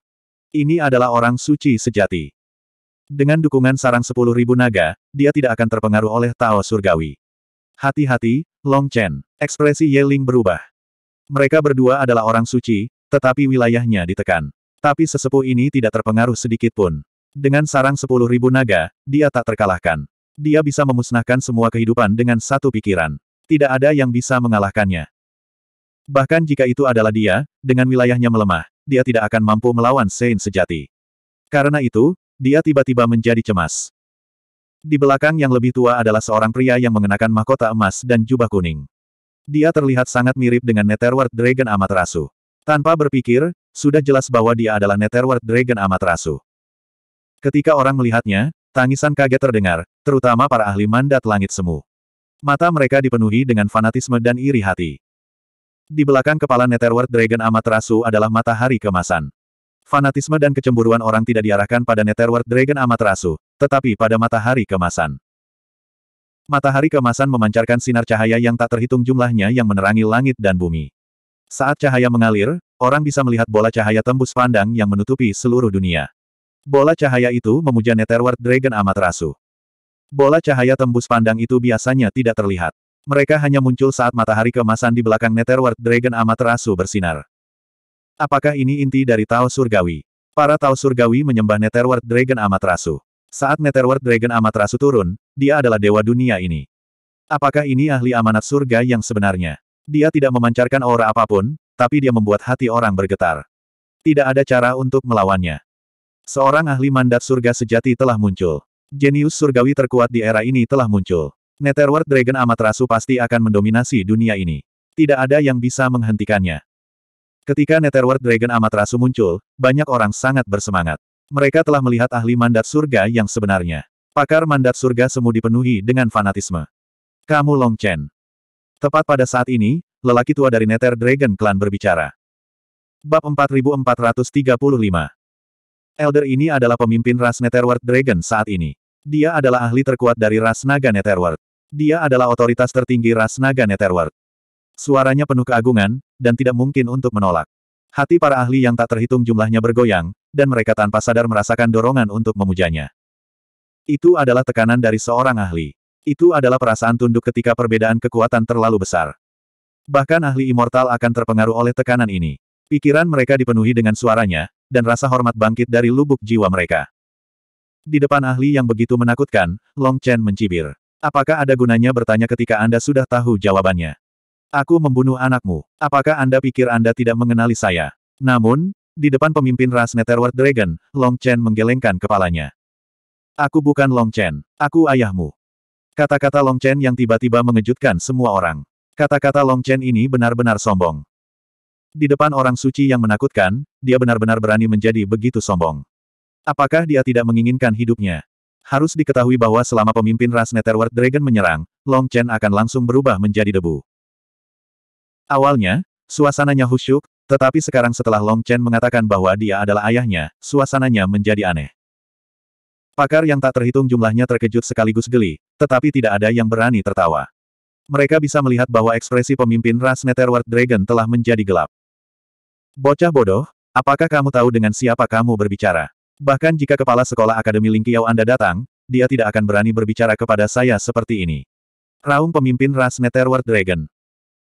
Ini adalah orang suci sejati. Dengan dukungan sarang sepuluh ribu naga, dia tidak akan terpengaruh oleh Tao Surgawi. Hati-hati, Long Chen. Ekspresi Yeling berubah. Mereka berdua adalah orang suci, tetapi wilayahnya ditekan. Tapi sesepuh ini tidak terpengaruh sedikit pun. Dengan sarang sepuluh ribu naga, dia tak terkalahkan. Dia bisa memusnahkan semua kehidupan dengan satu pikiran. Tidak ada yang bisa mengalahkannya. Bahkan jika itu adalah dia, dengan wilayahnya melemah, dia tidak akan mampu melawan Sein sejati. Karena itu, dia tiba-tiba menjadi cemas. Di belakang yang lebih tua adalah seorang pria yang mengenakan mahkota emas dan jubah kuning. Dia terlihat sangat mirip dengan Netherworld Dragon Amaterasu. Tanpa berpikir, sudah jelas bahwa dia adalah Netherworld Dragon Amaterasu. Ketika orang melihatnya, Tangisan kaget terdengar, terutama para ahli mandat langit semu. Mata mereka dipenuhi dengan fanatisme dan iri hati. Di belakang kepala Netherworld Dragon Amaterasu adalah matahari kemasan. Fanatisme dan kecemburuan orang tidak diarahkan pada Netherworld Dragon Amaterasu, tetapi pada matahari kemasan. Matahari kemasan memancarkan sinar cahaya yang tak terhitung jumlahnya yang menerangi langit dan bumi. Saat cahaya mengalir, orang bisa melihat bola cahaya tembus pandang yang menutupi seluruh dunia. Bola cahaya itu memuja Netherworld Dragon amat Bola cahaya tembus pandang itu biasanya tidak terlihat. Mereka hanya muncul saat matahari kemasan di belakang Netherworld Dragon amat bersinar. Apakah ini inti dari Tao Surgawi? Para Tao Surgawi menyembah Netherworld Dragon amat Saat Netherworld Dragon amat turun, dia adalah dewa dunia ini. Apakah ini ahli amanat surga yang sebenarnya? Dia tidak memancarkan aura apapun, tapi dia membuat hati orang bergetar. Tidak ada cara untuk melawannya. Seorang ahli mandat surga sejati telah muncul. Jenius surgawi terkuat di era ini telah muncul. Netherworld Dragon rasu pasti akan mendominasi dunia ini. Tidak ada yang bisa menghentikannya. Ketika Netherworld Dragon rasu muncul, banyak orang sangat bersemangat. Mereka telah melihat ahli mandat surga yang sebenarnya. Pakar mandat surga semu dipenuhi dengan fanatisme. Kamu Long Chen. Tepat pada saat ini, lelaki tua dari Nether Dragon Clan berbicara. Bab 4435 Elder ini adalah pemimpin ras Netherworld Dragon saat ini. Dia adalah ahli terkuat dari ras naga Netherworld. Dia adalah otoritas tertinggi ras naga Netherworld. Suaranya penuh keagungan, dan tidak mungkin untuk menolak. Hati para ahli yang tak terhitung jumlahnya bergoyang, dan mereka tanpa sadar merasakan dorongan untuk memujanya. Itu adalah tekanan dari seorang ahli. Itu adalah perasaan tunduk ketika perbedaan kekuatan terlalu besar. Bahkan ahli immortal akan terpengaruh oleh tekanan ini. Pikiran mereka dipenuhi dengan suaranya, dan rasa hormat bangkit dari lubuk jiwa mereka. Di depan ahli yang begitu menakutkan, Long Chen mencibir. Apakah ada gunanya bertanya ketika Anda sudah tahu jawabannya? Aku membunuh anakmu. Apakah Anda pikir Anda tidak mengenali saya? Namun, di depan pemimpin ras Netherworld Dragon, Long Chen menggelengkan kepalanya. Aku bukan Long Chen. Aku ayahmu. Kata-kata Long Chen yang tiba-tiba mengejutkan semua orang. Kata-kata Long Chen ini benar-benar sombong. Di depan orang suci yang menakutkan, dia benar-benar berani menjadi begitu sombong. Apakah dia tidak menginginkan hidupnya? Harus diketahui bahwa selama pemimpin ras Netherworld Dragon menyerang, Long Chen akan langsung berubah menjadi debu. Awalnya, suasananya husyuk, tetapi sekarang setelah Long Chen mengatakan bahwa dia adalah ayahnya, suasananya menjadi aneh. Pakar yang tak terhitung jumlahnya terkejut sekaligus geli, tetapi tidak ada yang berani tertawa. Mereka bisa melihat bahwa ekspresi pemimpin ras Netherworld Dragon telah menjadi gelap. Bocah bodoh, apakah kamu tahu dengan siapa kamu berbicara? Bahkan jika kepala sekolah Akademi Lingkiau Anda datang, dia tidak akan berani berbicara kepada saya seperti ini. Raung pemimpin ras Netherworld Dragon.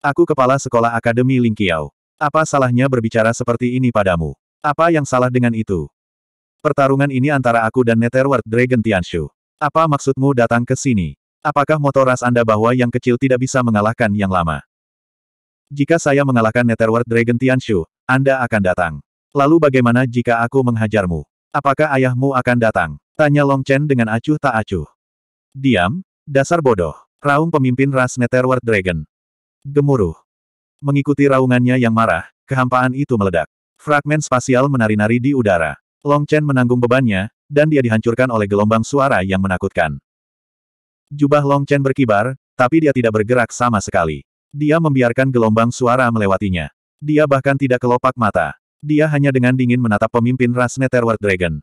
Aku kepala sekolah Akademi Lingkiau. Apa salahnya berbicara seperti ini padamu? Apa yang salah dengan itu? Pertarungan ini antara aku dan Netherworld Dragon Tianshu. Apa maksudmu datang ke sini? Apakah motor ras Anda bahwa yang kecil tidak bisa mengalahkan yang lama? Jika saya mengalahkan Netherworld Dragon Tianshu, Anda akan datang. Lalu bagaimana jika aku menghajarmu? Apakah ayahmu akan datang? Tanya Long Chen dengan acuh tak acuh. Diam, dasar bodoh. Raung pemimpin ras Netherworld Dragon. Gemuruh. Mengikuti raungannya yang marah, kehampaan itu meledak. Fragmen spasial menari-nari di udara. Long Chen menanggung bebannya, dan dia dihancurkan oleh gelombang suara yang menakutkan. Jubah Long Chen berkibar, tapi dia tidak bergerak sama sekali. Dia membiarkan gelombang suara melewatinya. Dia bahkan tidak kelopak mata. Dia hanya dengan dingin menatap pemimpin ras Netherworld Dragon.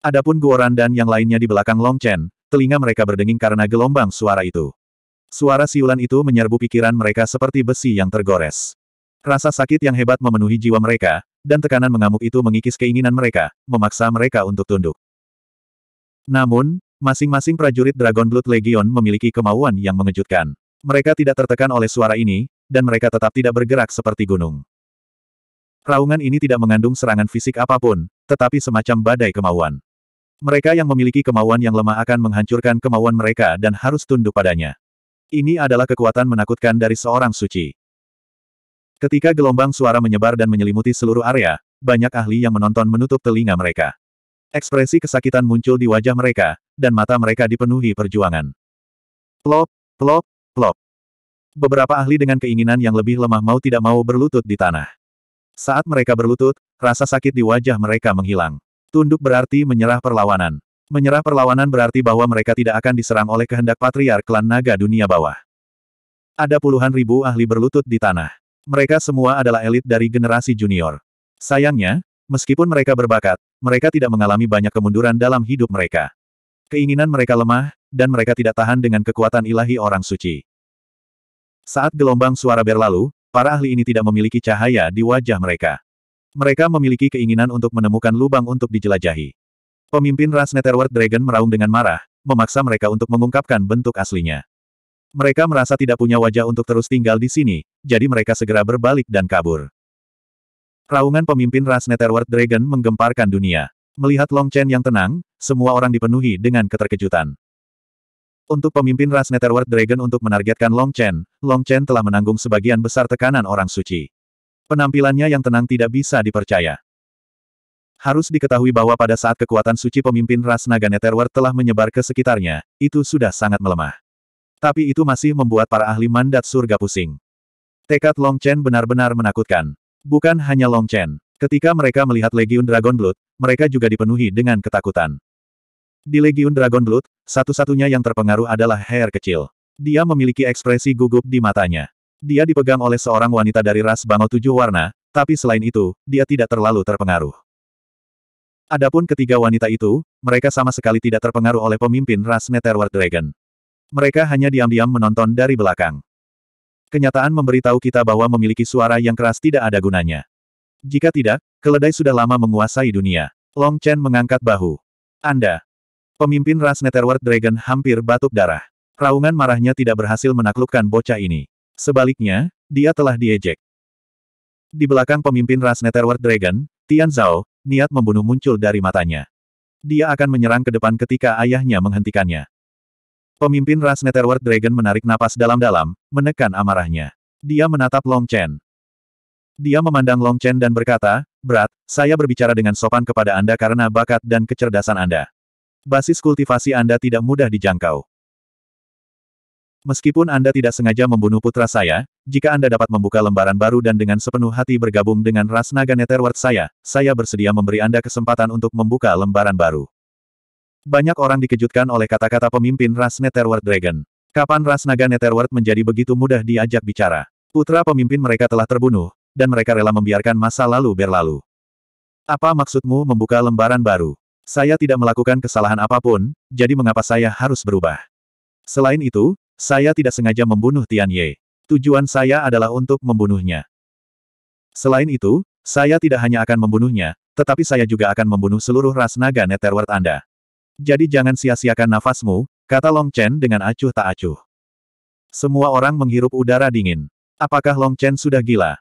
Adapun Guoran dan yang lainnya di belakang Long Chen, telinga mereka berdenging karena gelombang suara itu. Suara siulan itu menyerbu pikiran mereka seperti besi yang tergores. Rasa sakit yang hebat memenuhi jiwa mereka, dan tekanan mengamuk itu mengikis keinginan mereka, memaksa mereka untuk tunduk. Namun, Masing-masing prajurit Dragon Blood Legion memiliki kemauan yang mengejutkan. Mereka tidak tertekan oleh suara ini, dan mereka tetap tidak bergerak seperti gunung. Raungan ini tidak mengandung serangan fisik apapun, tetapi semacam badai kemauan. Mereka yang memiliki kemauan yang lemah akan menghancurkan kemauan mereka dan harus tunduk padanya. Ini adalah kekuatan menakutkan dari seorang suci. Ketika gelombang suara menyebar dan menyelimuti seluruh area, banyak ahli yang menonton menutup telinga mereka. Ekspresi kesakitan muncul di wajah mereka, dan mata mereka dipenuhi perjuangan. Plop, plop, plop. Beberapa ahli dengan keinginan yang lebih lemah mau tidak mau berlutut di tanah. Saat mereka berlutut, rasa sakit di wajah mereka menghilang. Tunduk berarti menyerah perlawanan. Menyerah perlawanan berarti bahwa mereka tidak akan diserang oleh kehendak patriark klan naga dunia bawah. Ada puluhan ribu ahli berlutut di tanah. Mereka semua adalah elit dari generasi junior. Sayangnya, meskipun mereka berbakat, mereka tidak mengalami banyak kemunduran dalam hidup mereka. Keinginan mereka lemah, dan mereka tidak tahan dengan kekuatan ilahi orang suci. Saat gelombang suara berlalu, para ahli ini tidak memiliki cahaya di wajah mereka. Mereka memiliki keinginan untuk menemukan lubang untuk dijelajahi. Pemimpin ras Netherworld Dragon meraung dengan marah, memaksa mereka untuk mengungkapkan bentuk aslinya. Mereka merasa tidak punya wajah untuk terus tinggal di sini, jadi mereka segera berbalik dan kabur. Raungan pemimpin ras Netherworld Dragon menggemparkan dunia. Melihat Long Chen yang tenang, semua orang dipenuhi dengan keterkejutan. Untuk pemimpin ras Netherworld Dragon untuk menargetkan Long Chen, Long Chen telah menanggung sebagian besar tekanan orang suci. Penampilannya yang tenang tidak bisa dipercaya. Harus diketahui bahwa pada saat kekuatan suci pemimpin ras naga Netherworld telah menyebar ke sekitarnya, itu sudah sangat melemah. Tapi itu masih membuat para ahli mandat surga pusing. Tekad Long Chen benar-benar menakutkan. Bukan hanya Long Chen. Ketika mereka melihat Legion Dragon Blood, mereka juga dipenuhi dengan ketakutan. Di Legion Dragon Blood, satu-satunya yang terpengaruh adalah Hair kecil. Dia memiliki ekspresi gugup di matanya. Dia dipegang oleh seorang wanita dari ras bangau Tujuh Warna, tapi selain itu, dia tidak terlalu terpengaruh. Adapun ketiga wanita itu, mereka sama sekali tidak terpengaruh oleh pemimpin ras Netherworld Dragon. Mereka hanya diam-diam menonton dari belakang. Kenyataan memberitahu kita bahwa memiliki suara yang keras tidak ada gunanya. Jika tidak, keledai sudah lama menguasai dunia. Long Chen mengangkat bahu. Anda. Pemimpin ras Netherworld Dragon hampir batuk darah. Raungan marahnya tidak berhasil menaklukkan bocah ini. Sebaliknya, dia telah diejek. Di belakang pemimpin ras Netherworld Dragon, Tian Zhao, niat membunuh muncul dari matanya. Dia akan menyerang ke depan ketika ayahnya menghentikannya. Pemimpin ras Netherworld Dragon menarik napas dalam-dalam, menekan amarahnya. Dia menatap Long Chen. Dia memandang Long Chen dan berkata, Berat, saya berbicara dengan sopan kepada Anda karena bakat dan kecerdasan Anda. Basis kultivasi Anda tidak mudah dijangkau. Meskipun Anda tidak sengaja membunuh putra saya, jika Anda dapat membuka lembaran baru dan dengan sepenuh hati bergabung dengan ras naga Netherworld saya, saya bersedia memberi Anda kesempatan untuk membuka lembaran baru. Banyak orang dikejutkan oleh kata-kata pemimpin ras Netherworld Dragon. Kapan ras naga Netherworld menjadi begitu mudah diajak bicara? Putra pemimpin mereka telah terbunuh, dan mereka rela membiarkan masa lalu berlalu. Apa maksudmu membuka lembaran baru? Saya tidak melakukan kesalahan apapun, jadi mengapa saya harus berubah? Selain itu, saya tidak sengaja membunuh Tian Ye. Tujuan saya adalah untuk membunuhnya. Selain itu, saya tidak hanya akan membunuhnya, tetapi saya juga akan membunuh seluruh ras naga Netherworld Anda. Jadi jangan sia-siakan nafasmu, kata Long Chen dengan acuh tak acuh. Semua orang menghirup udara dingin. Apakah Long Chen sudah gila?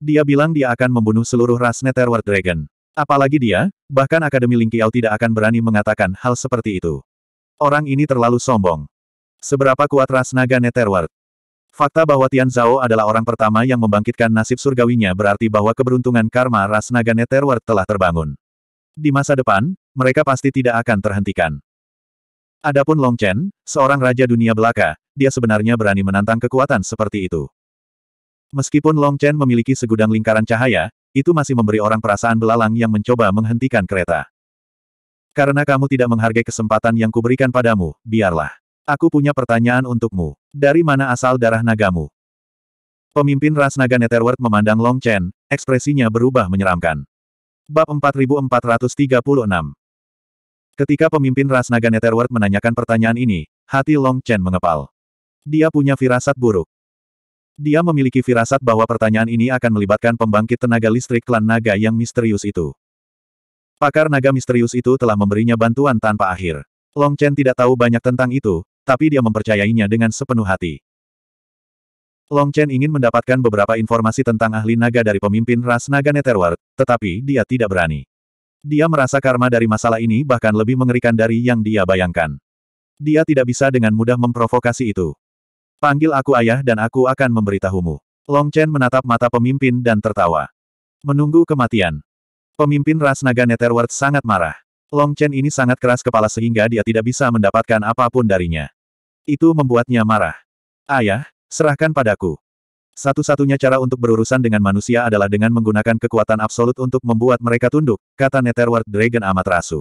Dia bilang dia akan membunuh seluruh ras Netherworld Dragon. Apalagi dia, bahkan Akademi Lingkiao tidak akan berani mengatakan hal seperti itu. Orang ini terlalu sombong. Seberapa kuat ras naga Netherworld? Fakta bahwa Tian Zhao adalah orang pertama yang membangkitkan nasib surgawinya berarti bahwa keberuntungan karma ras naga Netherworld telah terbangun. Di masa depan, mereka pasti tidak akan terhentikan. Adapun Long Chen, seorang raja dunia belaka, dia sebenarnya berani menantang kekuatan seperti itu. Meskipun Long Chen memiliki segudang lingkaran cahaya, itu masih memberi orang perasaan belalang yang mencoba menghentikan kereta. Karena kamu tidak menghargai kesempatan yang kuberikan padamu, biarlah. Aku punya pertanyaan untukmu. Dari mana asal darah nagamu? Pemimpin ras naga Netherworld memandang Long Chen, ekspresinya berubah menyeramkan. Bab 4436 Ketika pemimpin ras naga Netherworld menanyakan pertanyaan ini, hati Long Chen mengepal. Dia punya firasat buruk. Dia memiliki firasat bahwa pertanyaan ini akan melibatkan pembangkit tenaga listrik klan naga yang misterius itu. Pakar naga misterius itu telah memberinya bantuan tanpa akhir. Long Chen tidak tahu banyak tentang itu, tapi dia mempercayainya dengan sepenuh hati. Long Chen ingin mendapatkan beberapa informasi tentang ahli naga dari pemimpin ras naga Netherworld, tetapi dia tidak berani. Dia merasa karma dari masalah ini bahkan lebih mengerikan dari yang dia bayangkan. Dia tidak bisa dengan mudah memprovokasi itu. Panggil aku ayah dan aku akan memberitahumu. Long Chen menatap mata pemimpin dan tertawa. Menunggu kematian. Pemimpin ras naga Netherworld sangat marah. Long Chen ini sangat keras kepala sehingga dia tidak bisa mendapatkan apapun darinya. Itu membuatnya marah. Ayah, Serahkan padaku. Satu-satunya cara untuk berurusan dengan manusia adalah dengan menggunakan kekuatan absolut untuk membuat mereka tunduk, kata Netherworld Dragon amat rasu.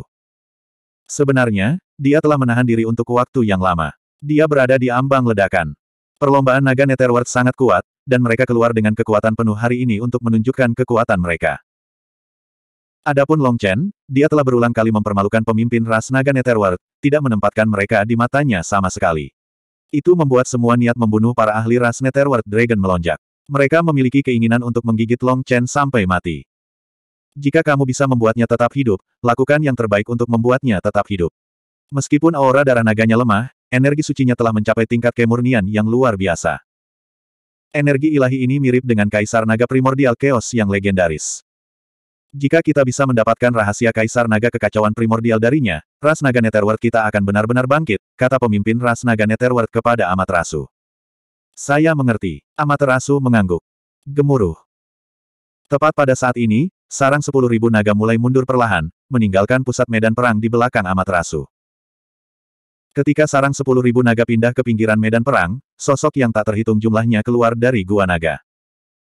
Sebenarnya, dia telah menahan diri untuk waktu yang lama. Dia berada di ambang ledakan. Perlombaan naga Netherworld sangat kuat, dan mereka keluar dengan kekuatan penuh hari ini untuk menunjukkan kekuatan mereka. Adapun Long Chen, dia telah berulang kali mempermalukan pemimpin ras naga Netherworld, tidak menempatkan mereka di matanya sama sekali. Itu membuat semua niat membunuh para ahli ras Netherworld Dragon melonjak. Mereka memiliki keinginan untuk menggigit Long Chen sampai mati. Jika kamu bisa membuatnya tetap hidup, lakukan yang terbaik untuk membuatnya tetap hidup. Meskipun aura darah naganya lemah, energi sucinya telah mencapai tingkat kemurnian yang luar biasa. Energi ilahi ini mirip dengan kaisar naga primordial chaos yang legendaris. Jika kita bisa mendapatkan rahasia Kaisar Naga kekacauan primordial darinya, ras Naga Netherworld kita akan benar-benar bangkit, kata pemimpin ras Naga Netherworld kepada Amaterasu. Saya mengerti. Amaterasu mengangguk. Gemuruh. Tepat pada saat ini, sarang 10.000 naga mulai mundur perlahan, meninggalkan pusat medan perang di belakang Amaterasu. Ketika sarang 10.000 naga pindah ke pinggiran medan perang, sosok yang tak terhitung jumlahnya keluar dari gua naga.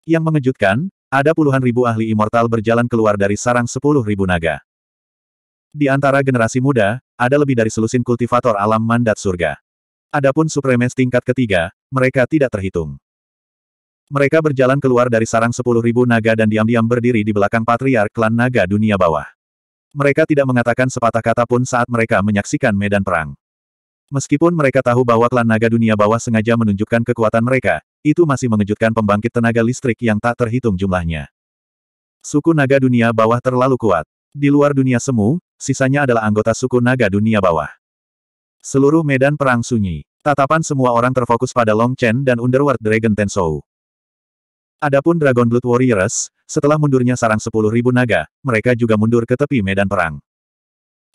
Yang mengejutkan, ada puluhan ribu ahli immortal berjalan keluar dari sarang sepuluh ribu naga. Di antara generasi muda, ada lebih dari selusin kultivator alam mandat surga. Adapun supremes tingkat ketiga, mereka tidak terhitung. Mereka berjalan keluar dari sarang sepuluh ribu naga dan diam-diam berdiri di belakang patriark klan naga dunia bawah. Mereka tidak mengatakan sepatah kata pun saat mereka menyaksikan medan perang. Meskipun mereka tahu bahwa klan naga dunia bawah sengaja menunjukkan kekuatan mereka, itu masih mengejutkan pembangkit tenaga listrik yang tak terhitung jumlahnya. Suku naga dunia bawah terlalu kuat. Di luar dunia semu, sisanya adalah anggota suku naga dunia bawah. Seluruh medan perang sunyi. Tatapan semua orang terfokus pada Long Chen dan Underworld Dragon Tensou. Adapun Dragon Blood Warriors, setelah mundurnya sarang 10.000 naga, mereka juga mundur ke tepi medan perang.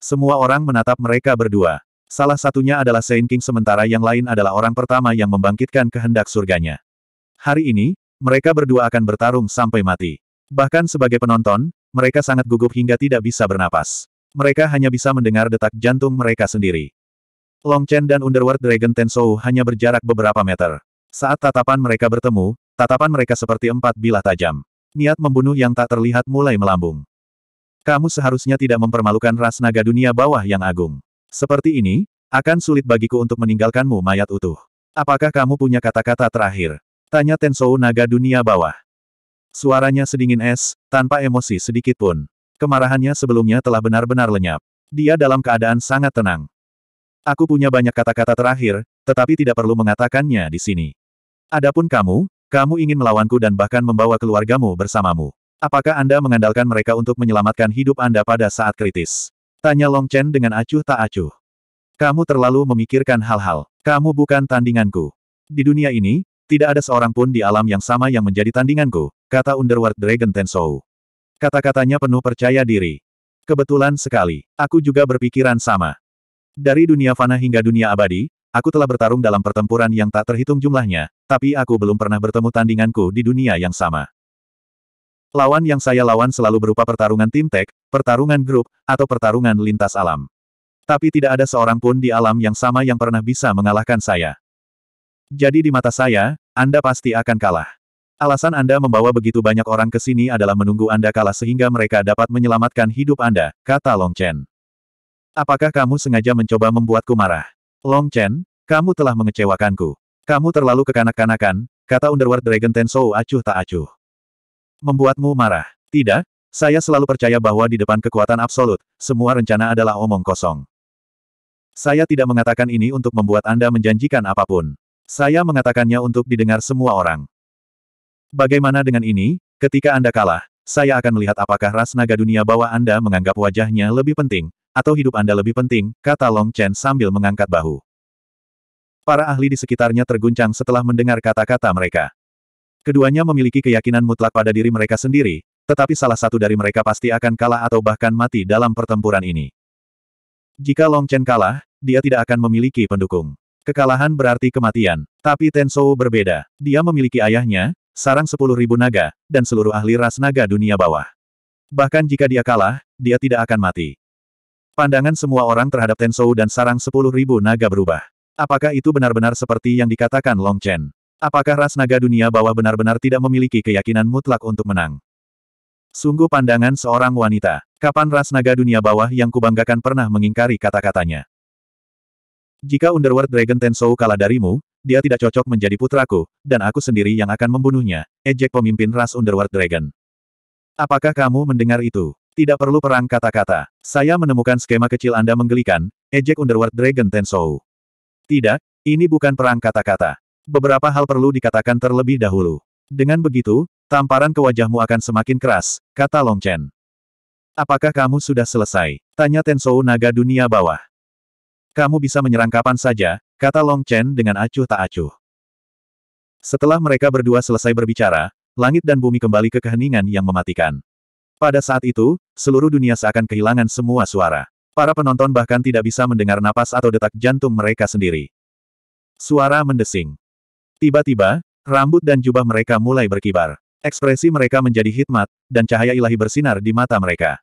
Semua orang menatap mereka berdua. Salah satunya adalah Saint King sementara yang lain adalah orang pertama yang membangkitkan kehendak surganya. Hari ini, mereka berdua akan bertarung sampai mati. Bahkan sebagai penonton, mereka sangat gugup hingga tidak bisa bernapas. Mereka hanya bisa mendengar detak jantung mereka sendiri. Long Chen dan Underworld Dragon Tensou hanya berjarak beberapa meter. Saat tatapan mereka bertemu, tatapan mereka seperti empat bilah tajam. Niat membunuh yang tak terlihat mulai melambung. Kamu seharusnya tidak mempermalukan ras naga dunia bawah yang agung. Seperti ini, akan sulit bagiku untuk meninggalkanmu mayat utuh. Apakah kamu punya kata-kata terakhir? Tanya Tensou Naga dunia bawah. Suaranya sedingin es, tanpa emosi sedikit pun. Kemarahannya sebelumnya telah benar-benar lenyap. Dia dalam keadaan sangat tenang. Aku punya banyak kata-kata terakhir, tetapi tidak perlu mengatakannya di sini. Adapun kamu, kamu ingin melawanku dan bahkan membawa keluargamu bersamamu. Apakah Anda mengandalkan mereka untuk menyelamatkan hidup Anda pada saat kritis? Tanya Long Chen dengan acuh tak acuh. Kamu terlalu memikirkan hal-hal. Kamu bukan tandinganku. Di dunia ini, tidak ada seorang pun di alam yang sama yang menjadi tandinganku, kata Underworld Dragon Tensou. Kata-katanya penuh percaya diri. Kebetulan sekali, aku juga berpikiran sama. Dari dunia fana hingga dunia abadi, aku telah bertarung dalam pertempuran yang tak terhitung jumlahnya, tapi aku belum pernah bertemu tandinganku di dunia yang sama. Lawan yang saya lawan selalu berupa pertarungan tim tek, pertarungan grup, atau pertarungan lintas alam. Tapi tidak ada seorang pun di alam yang sama yang pernah bisa mengalahkan saya. Jadi di mata saya, Anda pasti akan kalah. Alasan Anda membawa begitu banyak orang ke sini adalah menunggu Anda kalah sehingga mereka dapat menyelamatkan hidup Anda, kata Long Chen. Apakah kamu sengaja mencoba membuatku marah? Long Chen, kamu telah mengecewakanku. Kamu terlalu kekanak-kanakan, kata Underworld Dragon Tensou acuh tak acuh. Membuatmu marah. Tidak, saya selalu percaya bahwa di depan kekuatan absolut, semua rencana adalah omong kosong. Saya tidak mengatakan ini untuk membuat Anda menjanjikan apapun. Saya mengatakannya untuk didengar semua orang. Bagaimana dengan ini? Ketika Anda kalah, saya akan melihat apakah ras naga dunia bahwa Anda menganggap wajahnya lebih penting, atau hidup Anda lebih penting, kata Long Chen sambil mengangkat bahu. Para ahli di sekitarnya terguncang setelah mendengar kata-kata mereka. Keduanya memiliki keyakinan mutlak pada diri mereka sendiri, tetapi salah satu dari mereka pasti akan kalah atau bahkan mati dalam pertempuran ini. Jika Long Chen kalah, dia tidak akan memiliki pendukung. Kekalahan berarti kematian, tapi Tensou berbeda. Dia memiliki ayahnya, sarang 10.000 naga, dan seluruh ahli ras naga dunia bawah. Bahkan jika dia kalah, dia tidak akan mati. Pandangan semua orang terhadap Tensou dan sarang 10.000 naga berubah. Apakah itu benar-benar seperti yang dikatakan Long Chen? Apakah ras naga dunia bawah benar-benar tidak memiliki keyakinan mutlak untuk menang? Sungguh pandangan seorang wanita. Kapan ras naga dunia bawah yang kubanggakan pernah mengingkari kata-katanya? Jika Underworld Dragon Tensou kalah darimu, dia tidak cocok menjadi putraku, dan aku sendiri yang akan membunuhnya, ejek pemimpin ras Underworld Dragon. Apakah kamu mendengar itu? Tidak perlu perang kata-kata. Saya menemukan skema kecil Anda menggelikan, ejek Underworld Dragon Tensou. Tidak, ini bukan perang kata-kata beberapa hal perlu dikatakan terlebih dahulu. Dengan begitu, tamparan ke wajahmu akan semakin keras, kata Long Chen. Apakah kamu sudah selesai? Tanya Tensou Naga Dunia Bawah. Kamu bisa menyerang kapan saja, kata Long Chen dengan acuh tak acuh. Setelah mereka berdua selesai berbicara, langit dan bumi kembali ke keheningan yang mematikan. Pada saat itu, seluruh dunia seakan kehilangan semua suara. Para penonton bahkan tidak bisa mendengar napas atau detak jantung mereka sendiri. Suara mendesing. Tiba-tiba, rambut dan jubah mereka mulai berkibar. Ekspresi mereka menjadi hikmat, dan cahaya ilahi bersinar di mata mereka.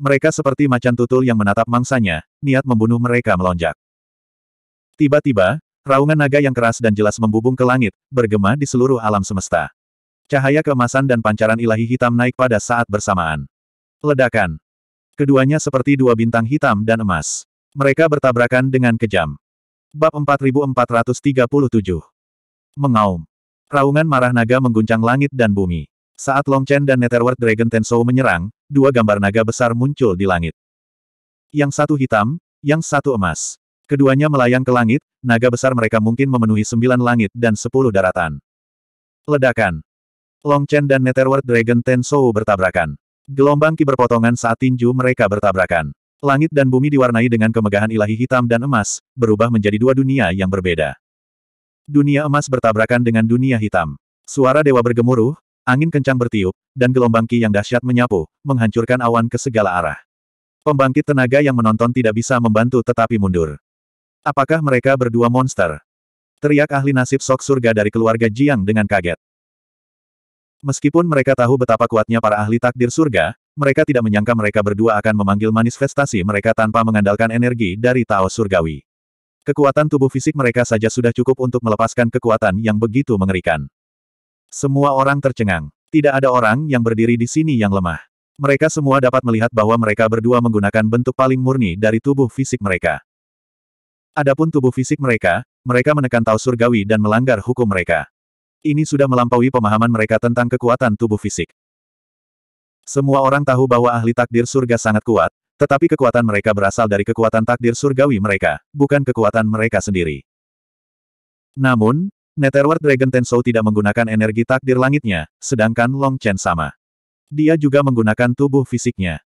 Mereka seperti macan tutul yang menatap mangsanya, niat membunuh mereka melonjak. Tiba-tiba, raungan naga yang keras dan jelas membubung ke langit, bergema di seluruh alam semesta. Cahaya keemasan dan pancaran ilahi hitam naik pada saat bersamaan. Ledakan. Keduanya seperti dua bintang hitam dan emas. Mereka bertabrakan dengan kejam. Bab 4437 Mengaum. Raungan marah naga mengguncang langit dan bumi. Saat Long Chen dan Netherworld Dragon Tensou menyerang, dua gambar naga besar muncul di langit. Yang satu hitam, yang satu emas. Keduanya melayang ke langit, naga besar mereka mungkin memenuhi sembilan langit dan sepuluh daratan. Ledakan. Long Chen dan Netherworld Dragon Tensou bertabrakan. Gelombang ki berpotongan saat tinju mereka bertabrakan. Langit dan bumi diwarnai dengan kemegahan ilahi hitam dan emas, berubah menjadi dua dunia yang berbeda. Dunia emas bertabrakan dengan dunia hitam. Suara dewa bergemuruh, angin kencang bertiup, dan gelombang ki yang dahsyat menyapu, menghancurkan awan ke segala arah. Pembangkit tenaga yang menonton tidak bisa membantu tetapi mundur. Apakah mereka berdua monster? Teriak ahli nasib sok surga dari keluarga Jiang dengan kaget. Meskipun mereka tahu betapa kuatnya para ahli takdir surga, mereka tidak menyangka mereka berdua akan memanggil manifestasi mereka tanpa mengandalkan energi dari Tao Surgawi. Kekuatan tubuh fisik mereka saja sudah cukup untuk melepaskan kekuatan yang begitu mengerikan. Semua orang tercengang. Tidak ada orang yang berdiri di sini yang lemah. Mereka semua dapat melihat bahwa mereka berdua menggunakan bentuk paling murni dari tubuh fisik mereka. Adapun tubuh fisik mereka, mereka menekan tau surgawi dan melanggar hukum mereka. Ini sudah melampaui pemahaman mereka tentang kekuatan tubuh fisik. Semua orang tahu bahwa ahli takdir surga sangat kuat, tetapi kekuatan mereka berasal dari kekuatan takdir surgawi mereka, bukan kekuatan mereka sendiri. Namun, Netherworld Dragon Tensou tidak menggunakan energi takdir langitnya, sedangkan Long Chen sama. Dia juga menggunakan tubuh fisiknya.